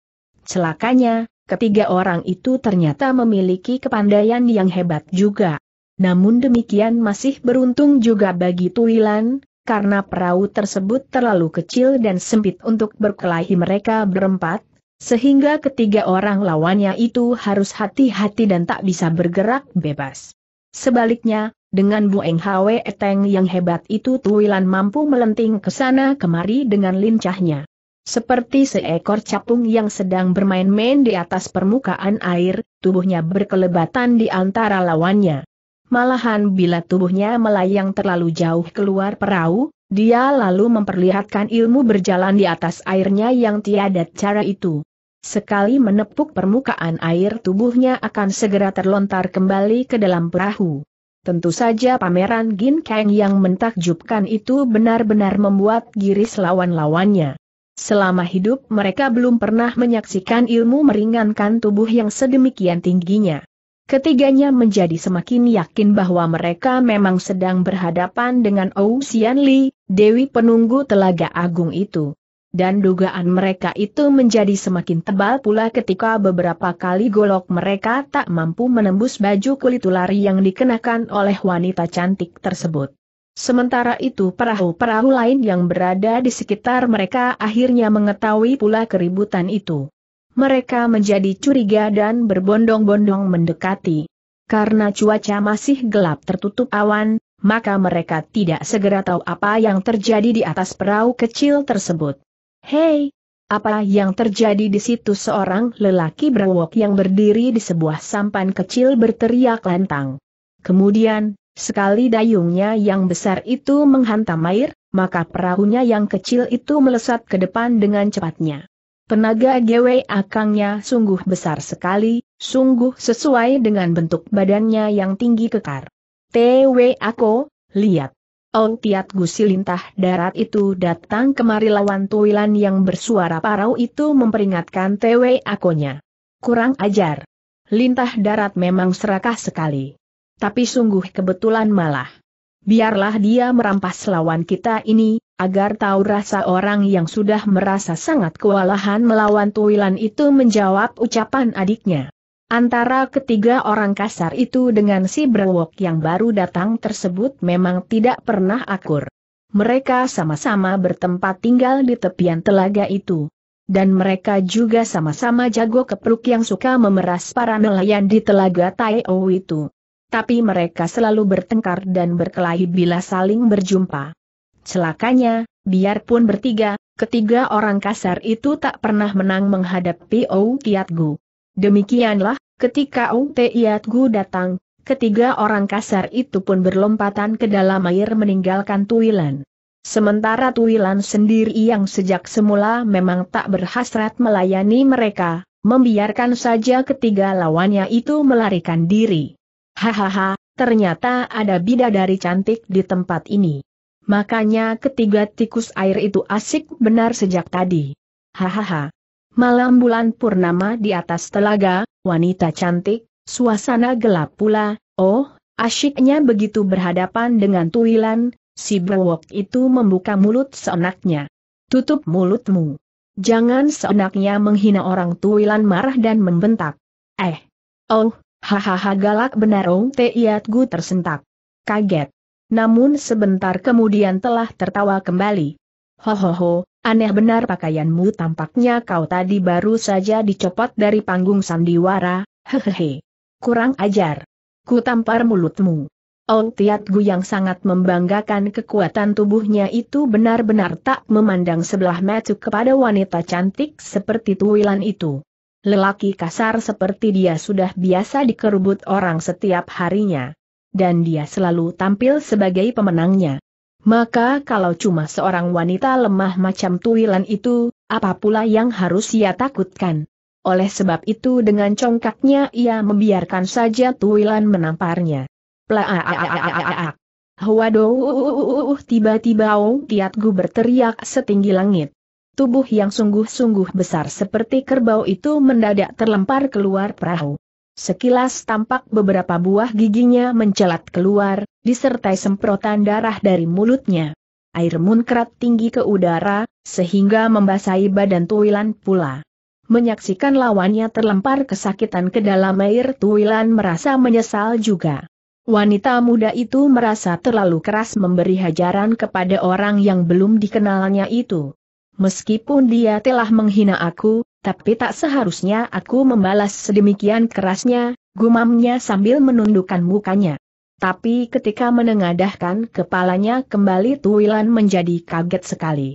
Celakanya, ketiga orang itu ternyata memiliki kepandaian yang hebat juga. Namun demikian masih beruntung juga bagi Tuilan, karena perahu tersebut terlalu kecil dan sempit untuk berkelahi mereka berempat, sehingga ketiga orang lawannya itu harus hati-hati dan tak bisa bergerak bebas. Sebaliknya, dengan Bueng Hwe Eteng yang hebat itu Tuilan mampu melenting ke sana kemari dengan lincahnya. Seperti seekor capung yang sedang bermain-main di atas permukaan air, tubuhnya berkelebatan di antara lawannya. Malahan bila tubuhnya melayang terlalu jauh keluar perahu, dia lalu memperlihatkan ilmu berjalan di atas airnya yang tiada cara itu. Sekali menepuk permukaan air tubuhnya akan segera terlontar kembali ke dalam perahu. Tentu saja pameran Gin Kang yang mentakjubkan itu benar-benar membuat giris lawan-lawannya. Selama hidup mereka belum pernah menyaksikan ilmu meringankan tubuh yang sedemikian tingginya. Ketiganya menjadi semakin yakin bahwa mereka memang sedang berhadapan dengan Ou Li, Dewi Penunggu Telaga Agung itu dan dugaan mereka itu menjadi semakin tebal pula ketika beberapa kali golok mereka tak mampu menembus baju kulit ular yang dikenakan oleh wanita cantik tersebut. Sementara itu perahu-perahu lain yang berada di sekitar mereka akhirnya mengetahui pula keributan itu. Mereka menjadi curiga dan berbondong-bondong mendekati. Karena cuaca masih gelap tertutup awan, maka mereka tidak segera tahu apa yang terjadi di atas perahu kecil tersebut. Hei, apa yang terjadi di situ seorang lelaki berwok yang berdiri di sebuah sampan kecil berteriak lantang. Kemudian, sekali dayungnya yang besar itu menghantam air, maka perahunya yang kecil itu melesat ke depan dengan cepatnya. Tenaga GW akangnya sungguh besar sekali, sungguh sesuai dengan bentuk badannya yang tinggi kekar. TW Ako, lihat. Ong Tiat Gusi Lintah darat itu datang kemari lawan Tuilan yang bersuara parau itu memperingatkan Tw Akonya. Kurang ajar. Lintah darat memang serakah sekali. Tapi sungguh kebetulan malah. Biarlah dia merampas lawan kita ini, agar tahu rasa orang yang sudah merasa sangat kewalahan melawan Tuilan itu menjawab ucapan adiknya. Antara ketiga orang kasar itu dengan si brewok yang baru datang tersebut memang tidak pernah akur. Mereka sama-sama bertempat tinggal di tepian telaga itu. Dan mereka juga sama-sama jago keperuk yang suka memeras para nelayan di telaga Tai O itu. Tapi mereka selalu bertengkar dan berkelahi bila saling berjumpa. Celakanya, biarpun bertiga, ketiga orang kasar itu tak pernah menang menghadapi Ou Kiat Gu. Demikianlah, ketika Teiat Gu datang, ketiga orang kasar itu pun berlompatan ke dalam air meninggalkan Tuilan. Sementara Tuilan sendiri yang sejak semula memang tak berhasrat melayani mereka, membiarkan saja ketiga lawannya itu melarikan diri. Hahaha, ternyata ada bidadari cantik di tempat ini. Makanya ketiga tikus air itu asik benar sejak tadi. Hahaha. Malam bulan purnama di atas telaga, wanita cantik, suasana gelap pula, oh, asyiknya begitu berhadapan dengan tuilan, si brewok itu membuka mulut seenaknya. Tutup mulutmu. Jangan seenaknya menghina orang tuilan marah dan membentak. Eh. Oh, hahaha galak benar oh Teiatgu tersentak. Kaget. Namun sebentar kemudian telah tertawa kembali. Hohoho, Aneh benar pakaianmu tampaknya kau tadi baru saja dicopot dari panggung sandiwara, hehehe. Kurang ajar. Ku tampar mulutmu. Ong Tiat Gu yang sangat membanggakan kekuatan tubuhnya itu benar-benar tak memandang sebelah mata kepada wanita cantik seperti Tuwilan itu. Lelaki kasar seperti dia sudah biasa dikerubut orang setiap harinya. Dan dia selalu tampil sebagai pemenangnya. Maka kalau cuma seorang wanita lemah macam Tuilan itu, apa pula yang harus ia takutkan? Oleh sebab itu dengan congkaknya ia membiarkan saja Tuilan menamparnya. Plaaaaaaaaak. Waduh, tiba tibaau Tiatgu berteriak setinggi langit. Tubuh yang sungguh-sungguh besar seperti kerbau itu mendadak terlempar keluar perahu. Sekilas tampak beberapa buah giginya mencelat keluar, disertai semprotan darah dari mulutnya. Air munkrat tinggi ke udara, sehingga membasahi badan Tuilan pula. Menyaksikan lawannya terlempar kesakitan ke dalam air Tuilan merasa menyesal juga. Wanita muda itu merasa terlalu keras memberi hajaran kepada orang yang belum dikenalnya itu meskipun dia telah menghina aku, tapi tak seharusnya aku membalas sedemikian kerasnya, gumamnya sambil menundukkan mukanya. Tapi ketika menengadahkan kepalanya kembali Tuilan menjadi kaget sekali.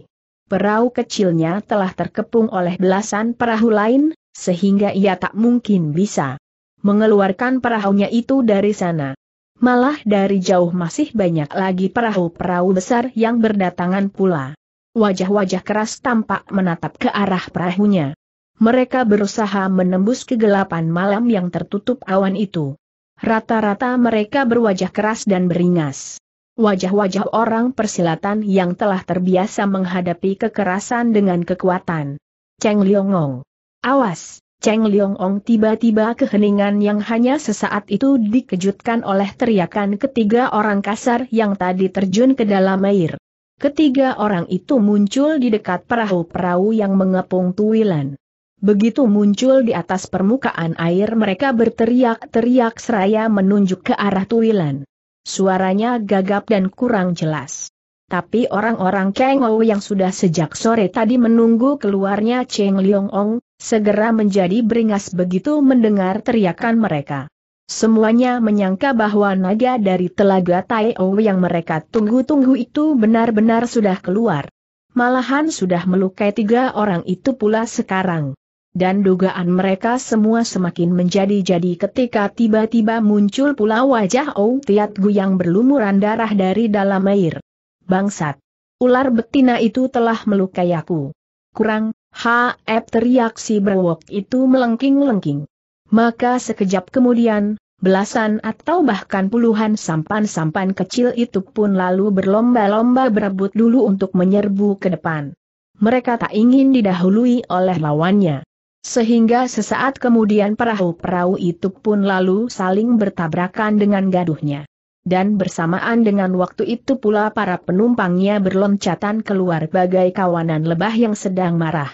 Perahu kecilnya telah terkepung oleh belasan perahu lain, sehingga ia tak mungkin bisa mengeluarkan perahunya itu dari sana. Malah dari jauh masih banyak lagi perahu-perahu besar yang berdatangan pula wajah-wajah keras tampak menatap ke arah perahunya. Mereka berusaha menembus kegelapan malam yang tertutup awan itu. Rata-rata mereka berwajah keras dan beringas. Wajah-wajah orang persilatan yang telah terbiasa menghadapi kekerasan dengan kekuatan. Cheng Liongong. Awas! Cheng Liongong tiba-tiba keheningan yang hanya sesaat itu dikejutkan oleh teriakan ketiga orang kasar yang tadi terjun ke dalam air. Ketiga orang itu muncul di dekat perahu-perahu yang mengepung Tuwilan. Begitu muncul di atas permukaan air mereka berteriak-teriak seraya menunjuk ke arah Tuwilan. Suaranya gagap dan kurang jelas. Tapi orang-orang Kang yang sudah sejak sore tadi menunggu keluarnya Cheng Liong Ong, segera menjadi beringas begitu mendengar teriakan mereka. Semuanya menyangka bahwa naga dari telaga Tai Taeo yang mereka tunggu-tunggu itu benar-benar sudah keluar. Malahan sudah melukai tiga orang itu pula sekarang. Dan dugaan mereka semua semakin menjadi-jadi ketika tiba-tiba muncul pula wajah Ou Tiat Gu yang berlumuran darah dari dalam air. Bangsat! Ular betina itu telah melukai aku. Kurang, haep teriak si berwok itu melengking-lengking. Maka sekejap kemudian, belasan atau bahkan puluhan sampan-sampan kecil itu pun lalu berlomba-lomba berebut dulu untuk menyerbu ke depan. Mereka tak ingin didahului oleh lawannya. Sehingga sesaat kemudian perahu-perahu itu pun lalu saling bertabrakan dengan gaduhnya. Dan bersamaan dengan waktu itu pula para penumpangnya berloncatan keluar bagai kawanan lebah yang sedang marah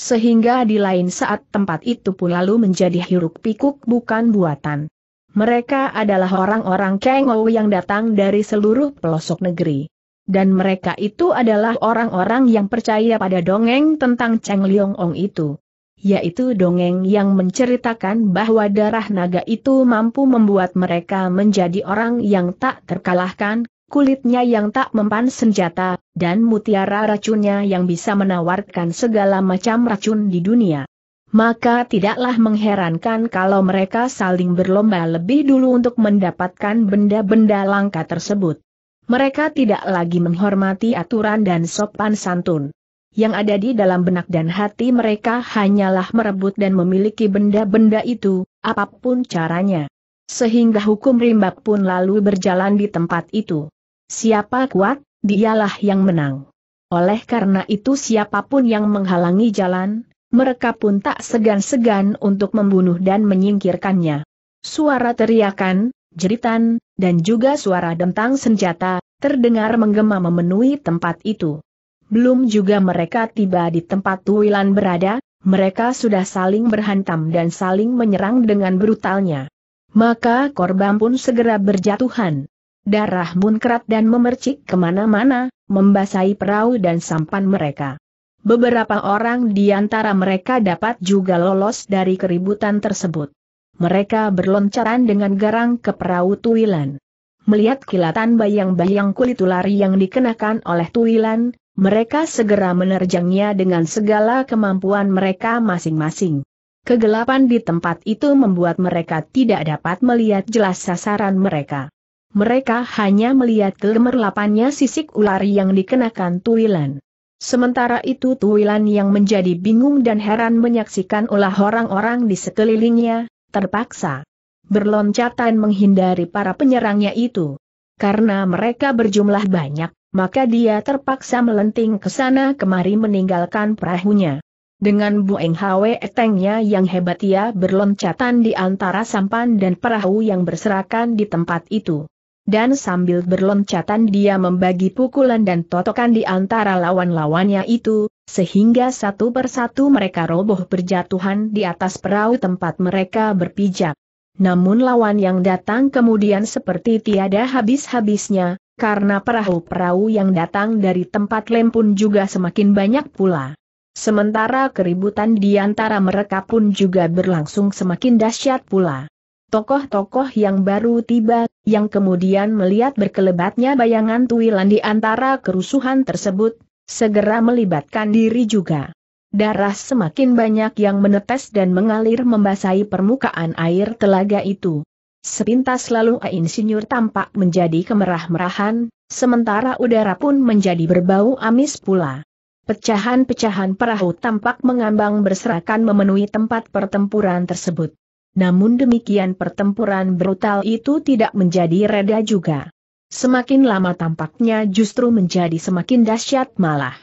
sehingga di lain saat tempat itu pun lalu menjadi hiruk pikuk bukan buatan. Mereka adalah orang-orang Kengou yang datang dari seluruh pelosok negeri. Dan mereka itu adalah orang-orang yang percaya pada dongeng tentang Cheng Liong Ong itu. Yaitu dongeng yang menceritakan bahwa darah naga itu mampu membuat mereka menjadi orang yang tak terkalahkan, kulitnya yang tak mempan senjata, dan mutiara racunnya yang bisa menawarkan segala macam racun di dunia. Maka tidaklah mengherankan kalau mereka saling berlomba lebih dulu untuk mendapatkan benda-benda langka tersebut. Mereka tidak lagi menghormati aturan dan sopan santun. Yang ada di dalam benak dan hati mereka hanyalah merebut dan memiliki benda-benda itu, apapun caranya sehingga hukum rimba pun lalu berjalan di tempat itu. Siapa kuat, dialah yang menang. Oleh karena itu siapapun yang menghalangi jalan, mereka pun tak segan-segan untuk membunuh dan menyingkirkannya. Suara teriakan, jeritan, dan juga suara dentang senjata, terdengar menggema memenuhi tempat itu. Belum juga mereka tiba di tempat Tuilan berada, mereka sudah saling berhantam dan saling menyerang dengan brutalnya. Maka korban pun segera berjatuhan. Darah munkrat dan memercik kemana-mana, membasahi perahu dan sampan mereka. Beberapa orang di antara mereka dapat juga lolos dari keributan tersebut. Mereka berloncaran dengan garang ke perahu Tuilan. Melihat kilatan bayang-bayang kulit ular yang dikenakan oleh Tuilan, mereka segera menerjangnya dengan segala kemampuan mereka masing-masing. Kegelapan di tempat itu membuat mereka tidak dapat melihat jelas sasaran mereka mereka hanya melihat gemerlapannya sisik ular yang dikenakan Tuilan. Sementara itu Tuilan yang menjadi bingung dan heran menyaksikan ulah orang-orang di sekelilingnya, terpaksa berloncatan menghindari para penyerangnya itu. Karena mereka berjumlah banyak, maka dia terpaksa melenting ke sana kemari meninggalkan perahunya. Dengan bueng Hwe etengnya yang hebat ia berloncatan di antara sampan dan perahu yang berserakan di tempat itu dan sambil berloncatan dia membagi pukulan dan totokan di antara lawan-lawannya itu, sehingga satu persatu mereka roboh berjatuhan di atas perahu tempat mereka berpijak. Namun lawan yang datang kemudian seperti tiada habis-habisnya, karena perahu-perahu yang datang dari tempat lem pun juga semakin banyak pula. Sementara keributan di antara mereka pun juga berlangsung semakin dahsyat pula tokoh-tokoh yang baru tiba, yang kemudian melihat berkelebatnya bayangan Tuilan di antara kerusuhan tersebut, segera melibatkan diri juga. Darah semakin banyak yang menetes dan mengalir membasahi permukaan air telaga itu. Sepintas lalu Ain Sinyur tampak menjadi kemerah-merahan, sementara udara pun menjadi berbau amis pula. Pecahan-pecahan perahu tampak mengambang berserakan memenuhi tempat pertempuran tersebut. Namun demikian pertempuran brutal itu tidak menjadi reda juga. Semakin lama tampaknya justru menjadi semakin dahsyat malah.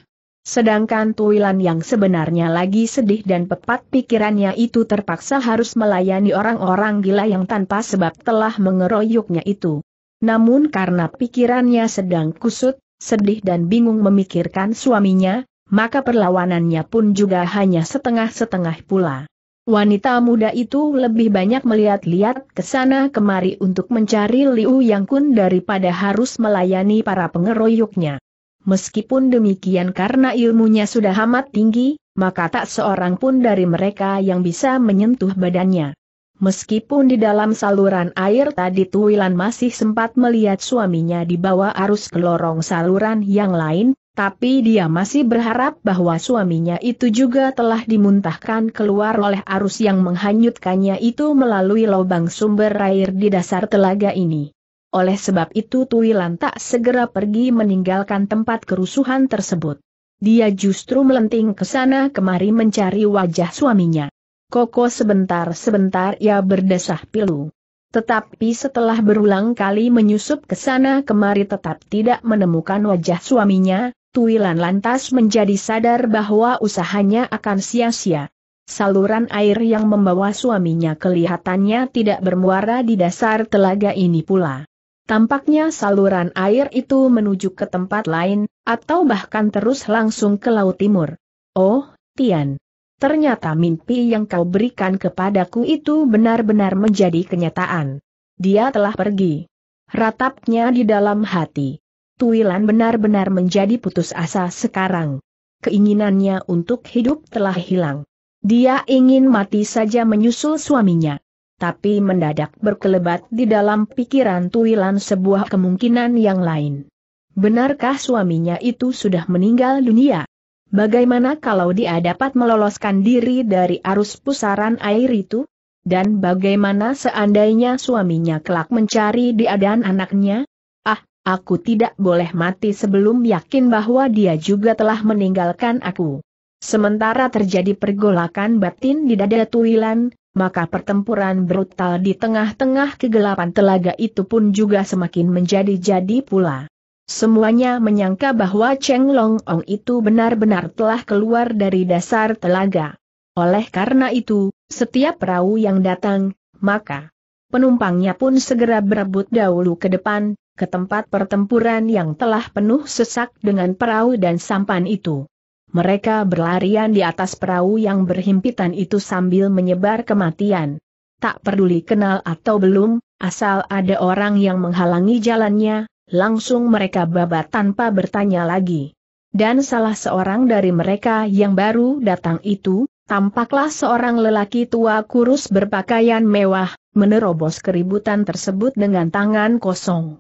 Sedangkan Tuilan yang sebenarnya lagi sedih dan pepat pikirannya itu terpaksa harus melayani orang-orang gila yang tanpa sebab telah mengeroyoknya itu. Namun karena pikirannya sedang kusut, sedih dan bingung memikirkan suaminya, maka perlawanannya pun juga hanya setengah-setengah pula. Wanita muda itu lebih banyak melihat-lihat ke sana kemari untuk mencari Liu Yang Kun daripada harus melayani para pengeroyoknya. Meskipun demikian karena ilmunya sudah amat tinggi, maka tak seorang pun dari mereka yang bisa menyentuh badannya. Meskipun di dalam saluran air tadi Tuilan masih sempat melihat suaminya di bawah arus ke lorong saluran yang lain, tapi dia masih berharap bahwa suaminya itu juga telah dimuntahkan keluar oleh arus yang menghanyutkannya itu melalui lubang sumber air di dasar telaga ini. Oleh sebab itu Tuilan tak segera pergi meninggalkan tempat kerusuhan tersebut. Dia justru melenting ke sana kemari mencari wajah suaminya. Koko sebentar-sebentar ia berdesah pilu. Tetapi setelah berulang kali menyusup ke sana kemari tetap tidak menemukan wajah suaminya, Tuilan lantas menjadi sadar bahwa usahanya akan sia-sia. Saluran air yang membawa suaminya kelihatannya tidak bermuara di dasar telaga ini pula. Tampaknya saluran air itu menuju ke tempat lain, atau bahkan terus langsung ke Laut Timur. Oh, Tian. Ternyata mimpi yang kau berikan kepadaku itu benar-benar menjadi kenyataan. Dia telah pergi. Ratapnya di dalam hati. Tuilan benar-benar menjadi putus asa sekarang. Keinginannya untuk hidup telah hilang. Dia ingin mati saja menyusul suaminya. Tapi mendadak berkelebat di dalam pikiran Tuilan sebuah kemungkinan yang lain. Benarkah suaminya itu sudah meninggal dunia? Bagaimana kalau dia dapat meloloskan diri dari arus pusaran air itu? Dan bagaimana seandainya suaminya kelak mencari dia dan anaknya? Aku tidak boleh mati sebelum yakin bahwa dia juga telah meninggalkan aku. Sementara terjadi pergolakan batin di dada Tuilan, maka pertempuran brutal di tengah-tengah kegelapan telaga itu pun juga semakin menjadi-jadi pula. Semuanya menyangka bahwa Cheng Long Ong itu benar-benar telah keluar dari dasar telaga. Oleh karena itu, setiap perahu yang datang, maka penumpangnya pun segera berebut dahulu ke depan, ke tempat pertempuran yang telah penuh sesak dengan perahu dan sampan itu. Mereka berlarian di atas perahu yang berhimpitan itu sambil menyebar kematian. Tak peduli kenal atau belum, asal ada orang yang menghalangi jalannya, langsung mereka babat tanpa bertanya lagi. Dan salah seorang dari mereka yang baru datang itu, tampaklah seorang lelaki tua kurus berpakaian mewah, menerobos keributan tersebut dengan tangan kosong.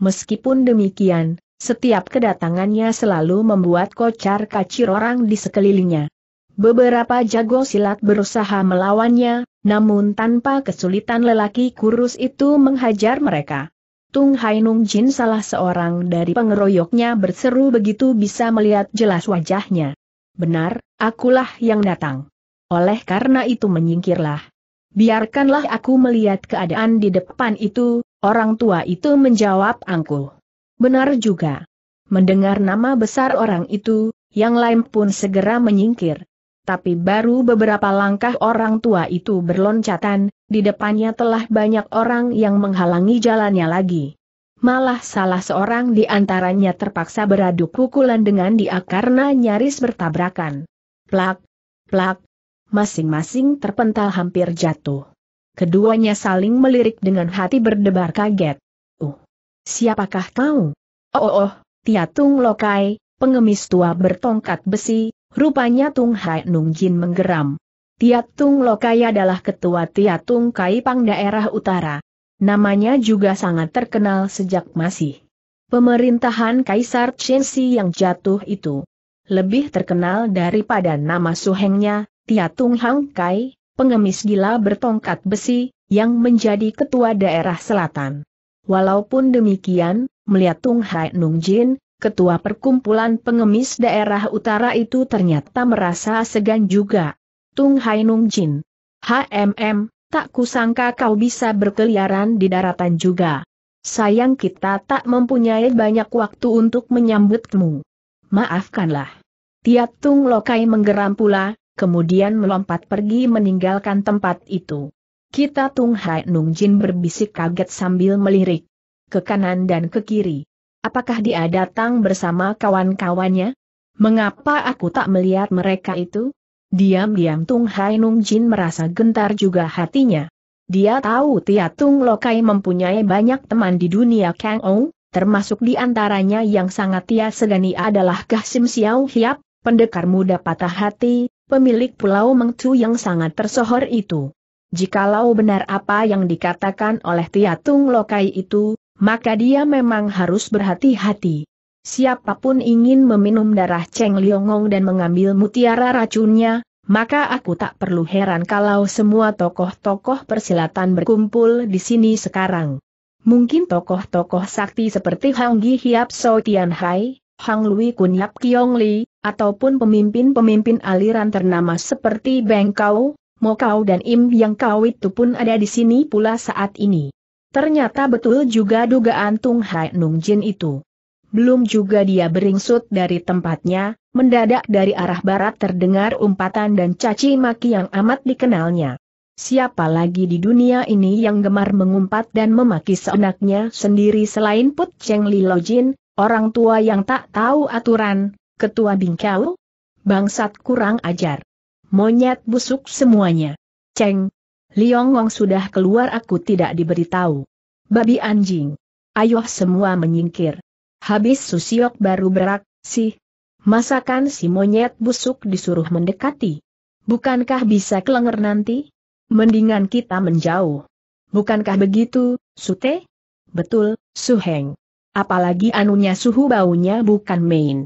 Meskipun demikian, setiap kedatangannya selalu membuat kocar kacir orang di sekelilingnya. Beberapa jago silat berusaha melawannya, namun tanpa kesulitan lelaki kurus itu menghajar mereka. Tung Hai Nung Jin salah seorang dari pengeroyoknya berseru begitu bisa melihat jelas wajahnya. Benar, akulah yang datang. Oleh karena itu menyingkirlah. Biarkanlah aku melihat keadaan di depan itu, Orang tua itu menjawab angkuh. Benar juga. Mendengar nama besar orang itu, yang lain pun segera menyingkir. Tapi baru beberapa langkah orang tua itu berloncatan, di depannya telah banyak orang yang menghalangi jalannya lagi. Malah salah seorang di antaranya terpaksa beradu pukulan dengan dia karena nyaris bertabrakan. Plak, plak, masing-masing terpental hampir jatuh. Keduanya saling melirik dengan hati berdebar kaget. Uh, siapakah kau? Oh, oh, oh Tiatung Lokai, pengemis tua bertongkat besi, rupanya Tung Hai Nung Jin menggeram. Tiatung Lokai adalah ketua Tiatung Kaipang daerah utara. Namanya juga sangat terkenal sejak masih pemerintahan Kaisar Si yang jatuh itu. Lebih terkenal daripada nama suhengnya, Tiatung Hang Kai, pengemis gila bertongkat besi, yang menjadi ketua daerah selatan. Walaupun demikian, melihat Tung Hai Nung Jin, ketua perkumpulan pengemis daerah utara itu ternyata merasa segan juga. Tung Hai Nung Jin. HMM, tak kusangka kau bisa berkeliaran di daratan juga. Sayang kita tak mempunyai banyak waktu untuk menyambutmu. Maafkanlah. Tiap Tung Lokai menggeram pula, kemudian melompat pergi meninggalkan tempat itu. Kita Tung Hai Nung Jin berbisik kaget sambil melirik ke kanan dan ke kiri. Apakah dia datang bersama kawan-kawannya? Mengapa aku tak melihat mereka itu? Diam-diam Tung Hai Nung Jin merasa gentar juga hatinya. Dia tahu Tia Tung Lokai mempunyai banyak teman di dunia Kang Ong, termasuk di antaranya yang sangat ia segani adalah Kah Sim Xiao Hiap, pendekar muda patah hati, pemilik Pulau Mengcu yang sangat tersohor itu. Jikalau benar apa yang dikatakan oleh Tiatung Lokai itu, maka dia memang harus berhati-hati. Siapapun ingin meminum darah Cheng Liongong dan mengambil mutiara racunnya, maka aku tak perlu heran kalau semua tokoh-tokoh persilatan berkumpul di sini sekarang. Mungkin tokoh-tokoh sakti seperti Hang Gi Hiap So Tian Hai, Hang Lui Kun Yap Kiong Li, ataupun pemimpin-pemimpin aliran ternama seperti Beng Kau, Mo Kau dan Im Yang Kau itu pun ada di sini pula saat ini. Ternyata betul juga dugaan Tung Hai Nung Jin itu. Belum juga dia beringsut dari tempatnya, mendadak dari arah barat terdengar umpatan dan caci maki yang amat dikenalnya. Siapa lagi di dunia ini yang gemar mengumpat dan memaki seenaknya sendiri selain Put Cheng Li Lo Jin, Orang tua yang tak tahu aturan, ketua bingkau? Bangsat kurang ajar. Monyet busuk semuanya. Ceng. Liongong sudah keluar aku tidak diberitahu. Babi anjing. Ayoh semua menyingkir. Habis Susiok baru berak, sih. Masakan si monyet busuk disuruh mendekati. Bukankah bisa kelenger nanti? Mendingan kita menjauh. Bukankah begitu, Sute? Betul, Suheng. Apalagi anunya suhu baunya bukan main.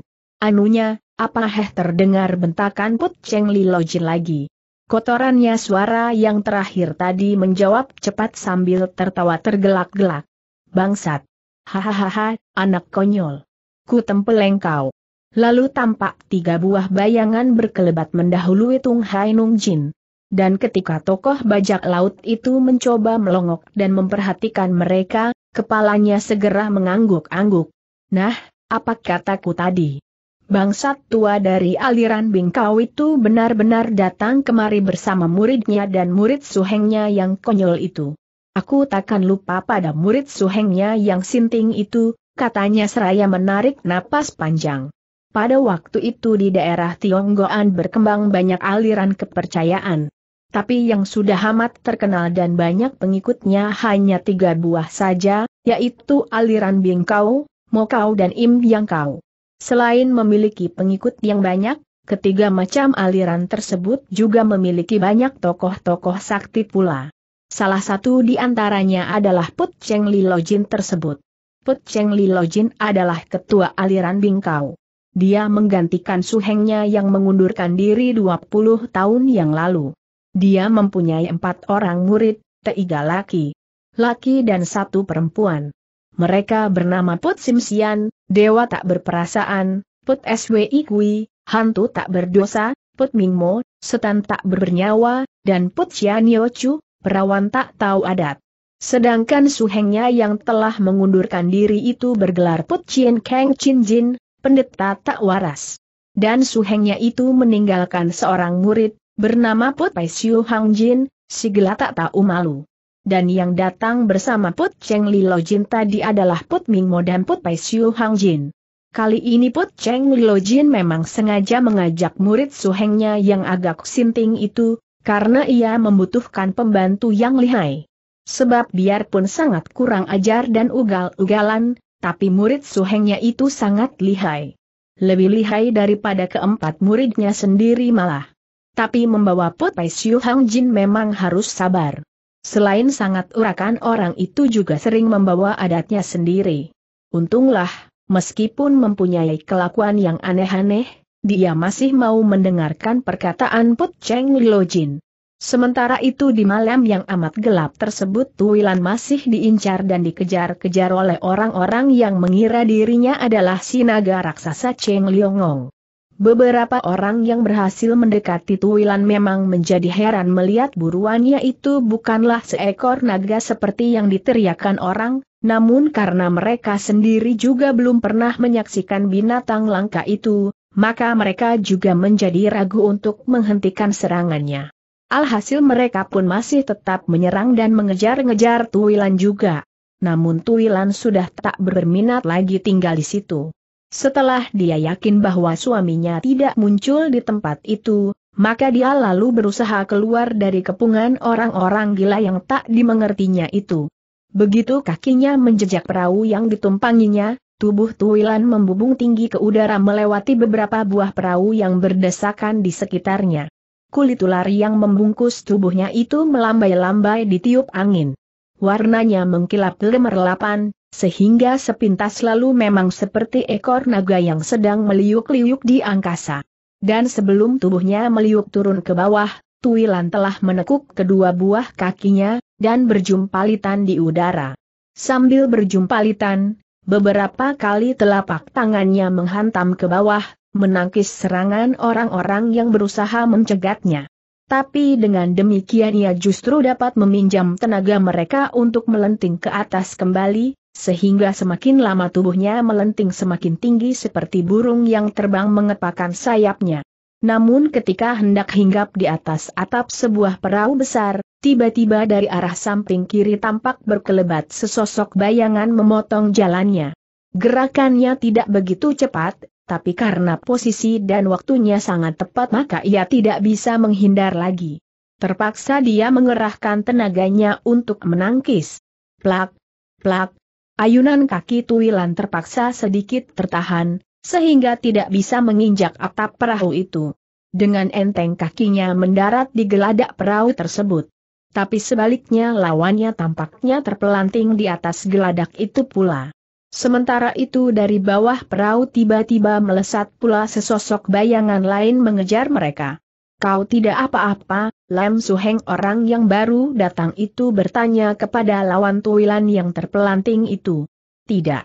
Anunya, apa heh terdengar bentakan Put Cheng Li Lojin lagi. Kotorannya suara yang terakhir tadi menjawab cepat sambil tertawa tergelak-gelak. Bangsat. Hahaha, anak konyol. Ku tempel engkau. Lalu tampak tiga buah bayangan berkelebat mendahului Tung Hai Nung Jin. Dan ketika tokoh bajak laut itu mencoba melongok dan memperhatikan mereka, Kepalanya segera mengangguk-angguk. Nah, apa kataku tadi? Bangsat tua dari aliran Bingkau itu benar-benar datang kemari bersama muridnya dan murid suhengnya yang konyol itu. Aku takkan lupa pada murid suhengnya yang sinting itu, katanya seraya menarik napas panjang. Pada waktu itu di daerah Tionggoan berkembang banyak aliran kepercayaan tapi yang sudah amat terkenal dan banyak pengikutnya hanya tiga buah saja, yaitu aliran Bingkau, Mokau dan Im Yang Kau. Selain memiliki pengikut yang banyak, ketiga macam aliran tersebut juga memiliki banyak tokoh-tokoh sakti pula. Salah satu di antaranya adalah Put Cheng Li Lilojin tersebut. Put Cheng Li Lilojin adalah ketua aliran Bingkau. Dia menggantikan suhengnya yang mengundurkan diri 20 tahun yang lalu. Dia mempunyai empat orang murid, tiga laki, laki dan satu perempuan. Mereka bernama Put Simsian, Dewa tak berperasaan, Put Swi Kui, Hantu tak berdosa, Put Mingmo, Setan tak bernyawa, dan Put Xianyo Chu, Perawan tak tahu adat. Sedangkan suhengnya yang telah mengundurkan diri itu bergelar Put Chien Kang Chin Jin, pendeta tak waras. Dan suhengnya itu meninggalkan seorang murid, Bernama Put Pai Siu Hang Jin, si gila tak tahu malu. Dan yang datang bersama Put Cheng Lilo Jin tadi adalah Put Ming Mo dan Put Pai Siu Hang Jin. Kali ini Put Cheng Lilo Jin memang sengaja mengajak murid suhengnya yang agak sinting itu, karena ia membutuhkan pembantu yang lihai. Sebab biarpun sangat kurang ajar dan ugal-ugalan, tapi murid suhengnya itu sangat lihai. Lebih lihai daripada keempat muridnya sendiri malah tapi membawa Potai Siu Hang Jin memang harus sabar. Selain sangat urakan orang itu juga sering membawa adatnya sendiri. Untunglah, meskipun mempunyai kelakuan yang aneh-aneh, dia masih mau mendengarkan perkataan Put Cheng Lo Jin. Sementara itu di malam yang amat gelap tersebut Tuilan masih diincar dan dikejar-kejar oleh orang-orang yang mengira dirinya adalah si naga raksasa Cheng Liongong. Beberapa orang yang berhasil mendekati Tuwilan memang menjadi heran melihat buruannya itu bukanlah seekor naga seperti yang diteriakan orang, namun karena mereka sendiri juga belum pernah menyaksikan binatang langka itu, maka mereka juga menjadi ragu untuk menghentikan serangannya. Alhasil mereka pun masih tetap menyerang dan mengejar-ngejar Tuwilan juga. Namun Tuwilan sudah tak berminat lagi tinggal di situ. Setelah dia yakin bahwa suaminya tidak muncul di tempat itu, maka dia lalu berusaha keluar dari kepungan orang-orang gila yang tak dimengertinya itu. Begitu kakinya menjejak perahu yang ditumpanginya, tubuh Tuilan membubung tinggi ke udara melewati beberapa buah perahu yang berdesakan di sekitarnya. Kulit ular yang membungkus tubuhnya itu melambai-lambai tiup angin. Warnanya mengkilap gemerlapan, sehingga sepintas lalu memang seperti ekor naga yang sedang meliuk-liuk di angkasa. Dan sebelum tubuhnya meliuk turun ke bawah, Tuilan telah menekuk kedua buah kakinya, dan berjumpalitan di udara. Sambil berjumpalitan, beberapa kali telapak tangannya menghantam ke bawah, menangkis serangan orang-orang yang berusaha mencegatnya. Tapi dengan demikian ia justru dapat meminjam tenaga mereka untuk melenting ke atas kembali, sehingga semakin lama tubuhnya melenting semakin tinggi seperti burung yang terbang mengepakkan sayapnya. Namun ketika hendak hinggap di atas atap sebuah perahu besar, tiba-tiba dari arah samping kiri tampak berkelebat sesosok bayangan memotong jalannya. Gerakannya tidak begitu cepat, tapi karena posisi dan waktunya sangat tepat maka ia tidak bisa menghindar lagi. Terpaksa dia mengerahkan tenaganya untuk menangkis. Plak, plak, Ayunan kaki Tuilan terpaksa sedikit tertahan, sehingga tidak bisa menginjak atap perahu itu. Dengan enteng kakinya mendarat di geladak perahu tersebut. Tapi sebaliknya lawannya tampaknya terpelanting di atas geladak itu pula. Sementara itu dari bawah perahu tiba-tiba melesat pula sesosok bayangan lain mengejar mereka. Kau tidak apa-apa, Lem Suheng orang yang baru datang itu bertanya kepada lawan Tuilan yang terpelanting itu. Tidak.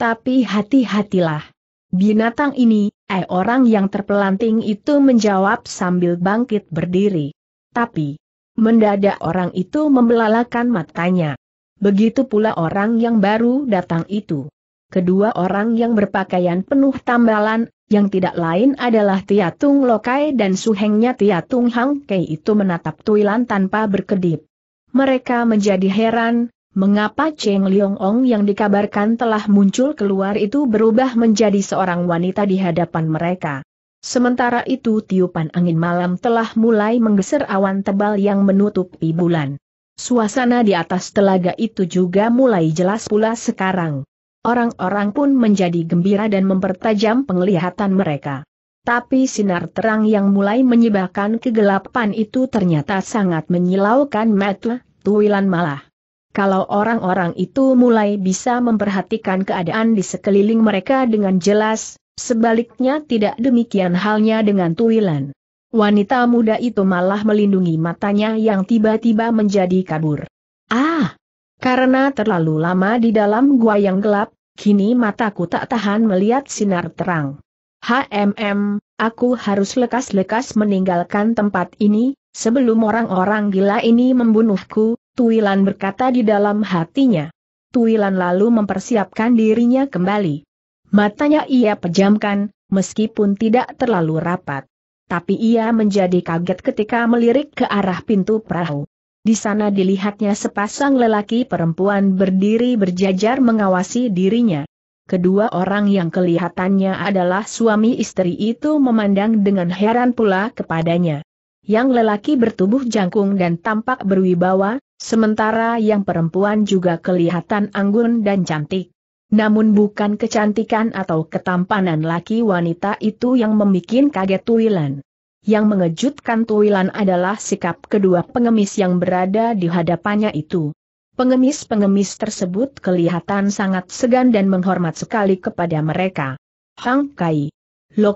Tapi hati-hatilah. Binatang ini, eh orang yang terpelanting itu menjawab sambil bangkit berdiri. Tapi, mendadak orang itu membelalakan matanya. Begitu pula orang yang baru datang itu. Kedua orang yang berpakaian penuh tambalan, yang tidak lain adalah Tiatung Lokai dan suhengnya Tiatung Hang Kei itu menatap Tuilan tanpa berkedip. Mereka menjadi heran, mengapa Cheng Liong Ong yang dikabarkan telah muncul keluar itu berubah menjadi seorang wanita di hadapan mereka. Sementara itu tiupan angin malam telah mulai menggeser awan tebal yang menutupi bulan. Suasana di atas telaga itu juga mulai jelas pula sekarang. Orang-orang pun menjadi gembira dan mempertajam penglihatan mereka. Tapi sinar terang yang mulai menyebabkan kegelapan itu ternyata sangat menyilaukan mata, Tuilan malah. Kalau orang-orang itu mulai bisa memperhatikan keadaan di sekeliling mereka dengan jelas, sebaliknya tidak demikian halnya dengan Tuilan. Wanita muda itu malah melindungi matanya yang tiba-tiba menjadi kabur. Ah! Karena terlalu lama di dalam gua yang gelap, kini mataku tak tahan melihat sinar terang. HMM, aku harus lekas-lekas meninggalkan tempat ini, sebelum orang-orang gila ini membunuhku, Tuilan berkata di dalam hatinya. Tuilan lalu mempersiapkan dirinya kembali. Matanya ia pejamkan, meskipun tidak terlalu rapat. Tapi ia menjadi kaget ketika melirik ke arah pintu perahu. Di sana dilihatnya sepasang lelaki perempuan berdiri berjajar mengawasi dirinya. Kedua orang yang kelihatannya adalah suami istri itu memandang dengan heran pula kepadanya. Yang lelaki bertubuh jangkung dan tampak berwibawa, sementara yang perempuan juga kelihatan anggun dan cantik. Namun bukan kecantikan atau ketampanan laki wanita itu yang membuat kaget Tuilan. Yang mengejutkan Tuilan adalah sikap kedua pengemis yang berada di hadapannya itu. Pengemis-pengemis tersebut kelihatan sangat segan dan menghormat sekali kepada mereka. Hang Kai, Lo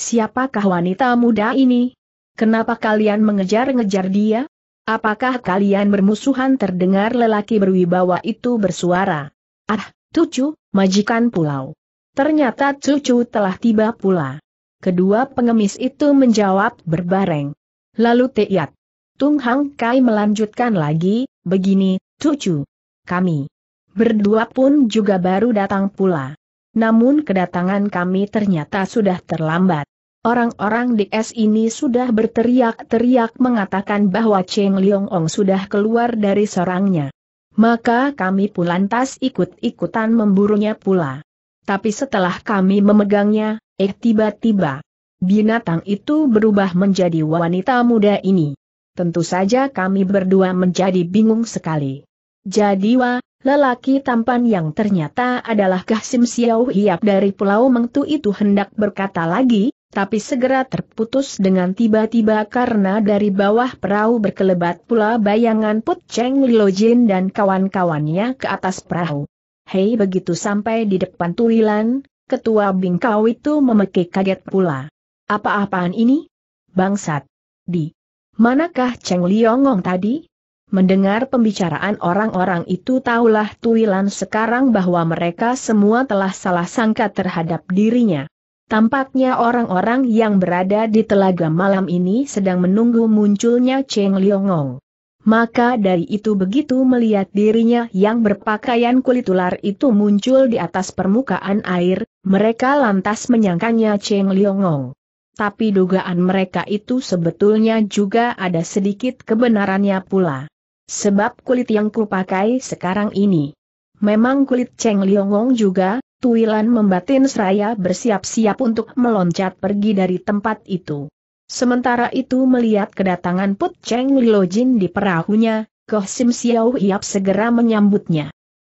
siapakah wanita muda ini? Kenapa kalian mengejar-ngejar dia? Apakah kalian bermusuhan terdengar lelaki berwibawa itu bersuara? Ah, Tucu, majikan pulau. Ternyata Cucu telah tiba pula. Kedua pengemis itu menjawab berbareng. Lalu Tiat. Tung Hang Kai melanjutkan lagi, begini, cucu. Kami berdua pun juga baru datang pula. Namun kedatangan kami ternyata sudah terlambat. Orang-orang di es ini sudah berteriak-teriak mengatakan bahwa Cheng Liong Ong sudah keluar dari sorangnya. Maka kami pun lantas ikut-ikutan memburunya pula. Tapi setelah kami memegangnya, Eh tiba-tiba, binatang itu berubah menjadi wanita muda ini. Tentu saja kami berdua menjadi bingung sekali. Jadi wa, lelaki tampan yang ternyata adalah Kahsim Xiao Hiap dari Pulau Mengtu itu hendak berkata lagi, tapi segera terputus dengan tiba-tiba karena dari bawah perahu berkelebat pula bayangan Put Cheng Jin dan kawan-kawannya ke atas perahu. Hei begitu sampai di depan Tuilan, Ketua Bingkau itu memekik kaget pula. Apa-apaan ini? Bangsat. Di manakah Cheng Liongong tadi? Mendengar pembicaraan orang-orang itu tahulah Tuilan sekarang bahwa mereka semua telah salah sangka terhadap dirinya. Tampaknya orang-orang yang berada di telaga malam ini sedang menunggu munculnya Cheng Liongong. Maka dari itu begitu melihat dirinya yang berpakaian kulit ular itu muncul di atas permukaan air, mereka lantas menyangkanya Cheng Liongong. Tapi dugaan mereka itu sebetulnya juga ada sedikit kebenarannya pula. Sebab kulit yang kupakai sekarang ini. Memang kulit Cheng Liongong juga, Tuilan membatin seraya bersiap-siap untuk meloncat pergi dari tempat itu. Sementara itu melihat kedatangan Put Cheng Lilojin di perahunya, Koh Sim Xiao Hiap segera menyambutnya.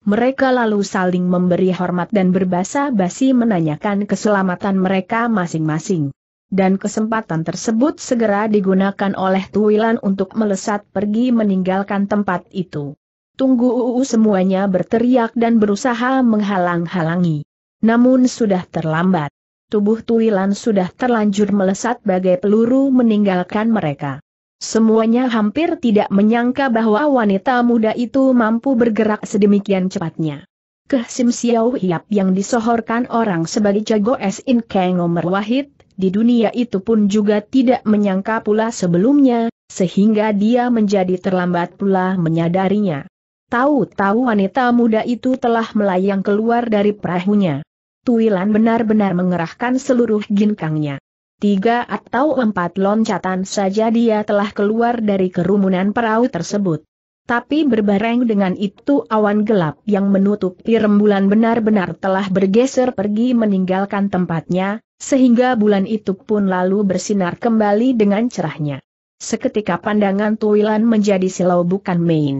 Mereka lalu saling memberi hormat dan berbasa-basi menanyakan keselamatan mereka masing-masing. Dan kesempatan tersebut segera digunakan oleh Tuwilan untuk melesat pergi meninggalkan tempat itu. Tunggu UU semuanya berteriak dan berusaha menghalang-halangi. Namun sudah terlambat. Tubuh Tuwilan sudah terlanjur melesat bagai peluru meninggalkan mereka. Semuanya hampir tidak menyangka bahwa wanita muda itu mampu bergerak sedemikian cepatnya. Keh Sim Xiao Hiap yang disohorkan orang sebagai jago Sin kengomer nomor wahid, di dunia itu pun juga tidak menyangka pula sebelumnya, sehingga dia menjadi terlambat pula menyadarinya. Tahu-tahu wanita muda itu telah melayang keluar dari perahunya. Tuilan benar-benar mengerahkan seluruh ginkangnya. Tiga atau empat loncatan saja dia telah keluar dari kerumunan perahu tersebut. Tapi berbareng dengan itu awan gelap yang menutupi rembulan benar-benar telah bergeser pergi meninggalkan tempatnya, sehingga bulan itu pun lalu bersinar kembali dengan cerahnya. Seketika pandangan Tuilan menjadi silau bukan main.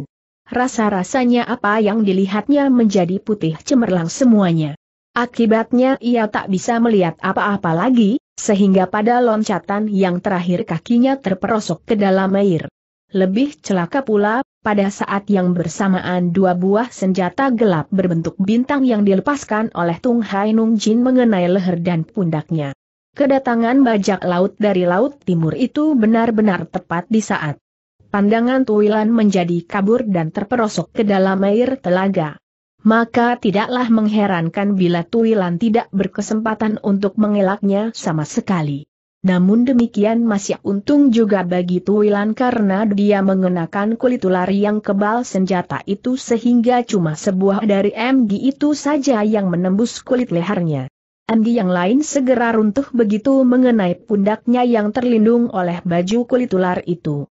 Rasa-rasanya apa yang dilihatnya menjadi putih cemerlang semuanya. Akibatnya ia tak bisa melihat apa-apa lagi, sehingga pada loncatan yang terakhir kakinya terperosok ke dalam air. Lebih celaka pula, pada saat yang bersamaan dua buah senjata gelap berbentuk bintang yang dilepaskan oleh Tung Hai Nung Jin mengenai leher dan pundaknya. Kedatangan bajak laut dari Laut Timur itu benar-benar tepat di saat pandangan Tuilan menjadi kabur dan terperosok ke dalam air telaga maka tidaklah mengherankan bila Tuilan tidak berkesempatan untuk mengelaknya sama sekali. Namun demikian masih untung juga bagi Tuilan karena dia mengenakan kulit ular yang kebal senjata itu sehingga cuma sebuah dari MG itu saja yang menembus kulit lehernya. MG yang lain segera runtuh begitu mengenai pundaknya yang terlindung oleh baju kulit ular itu.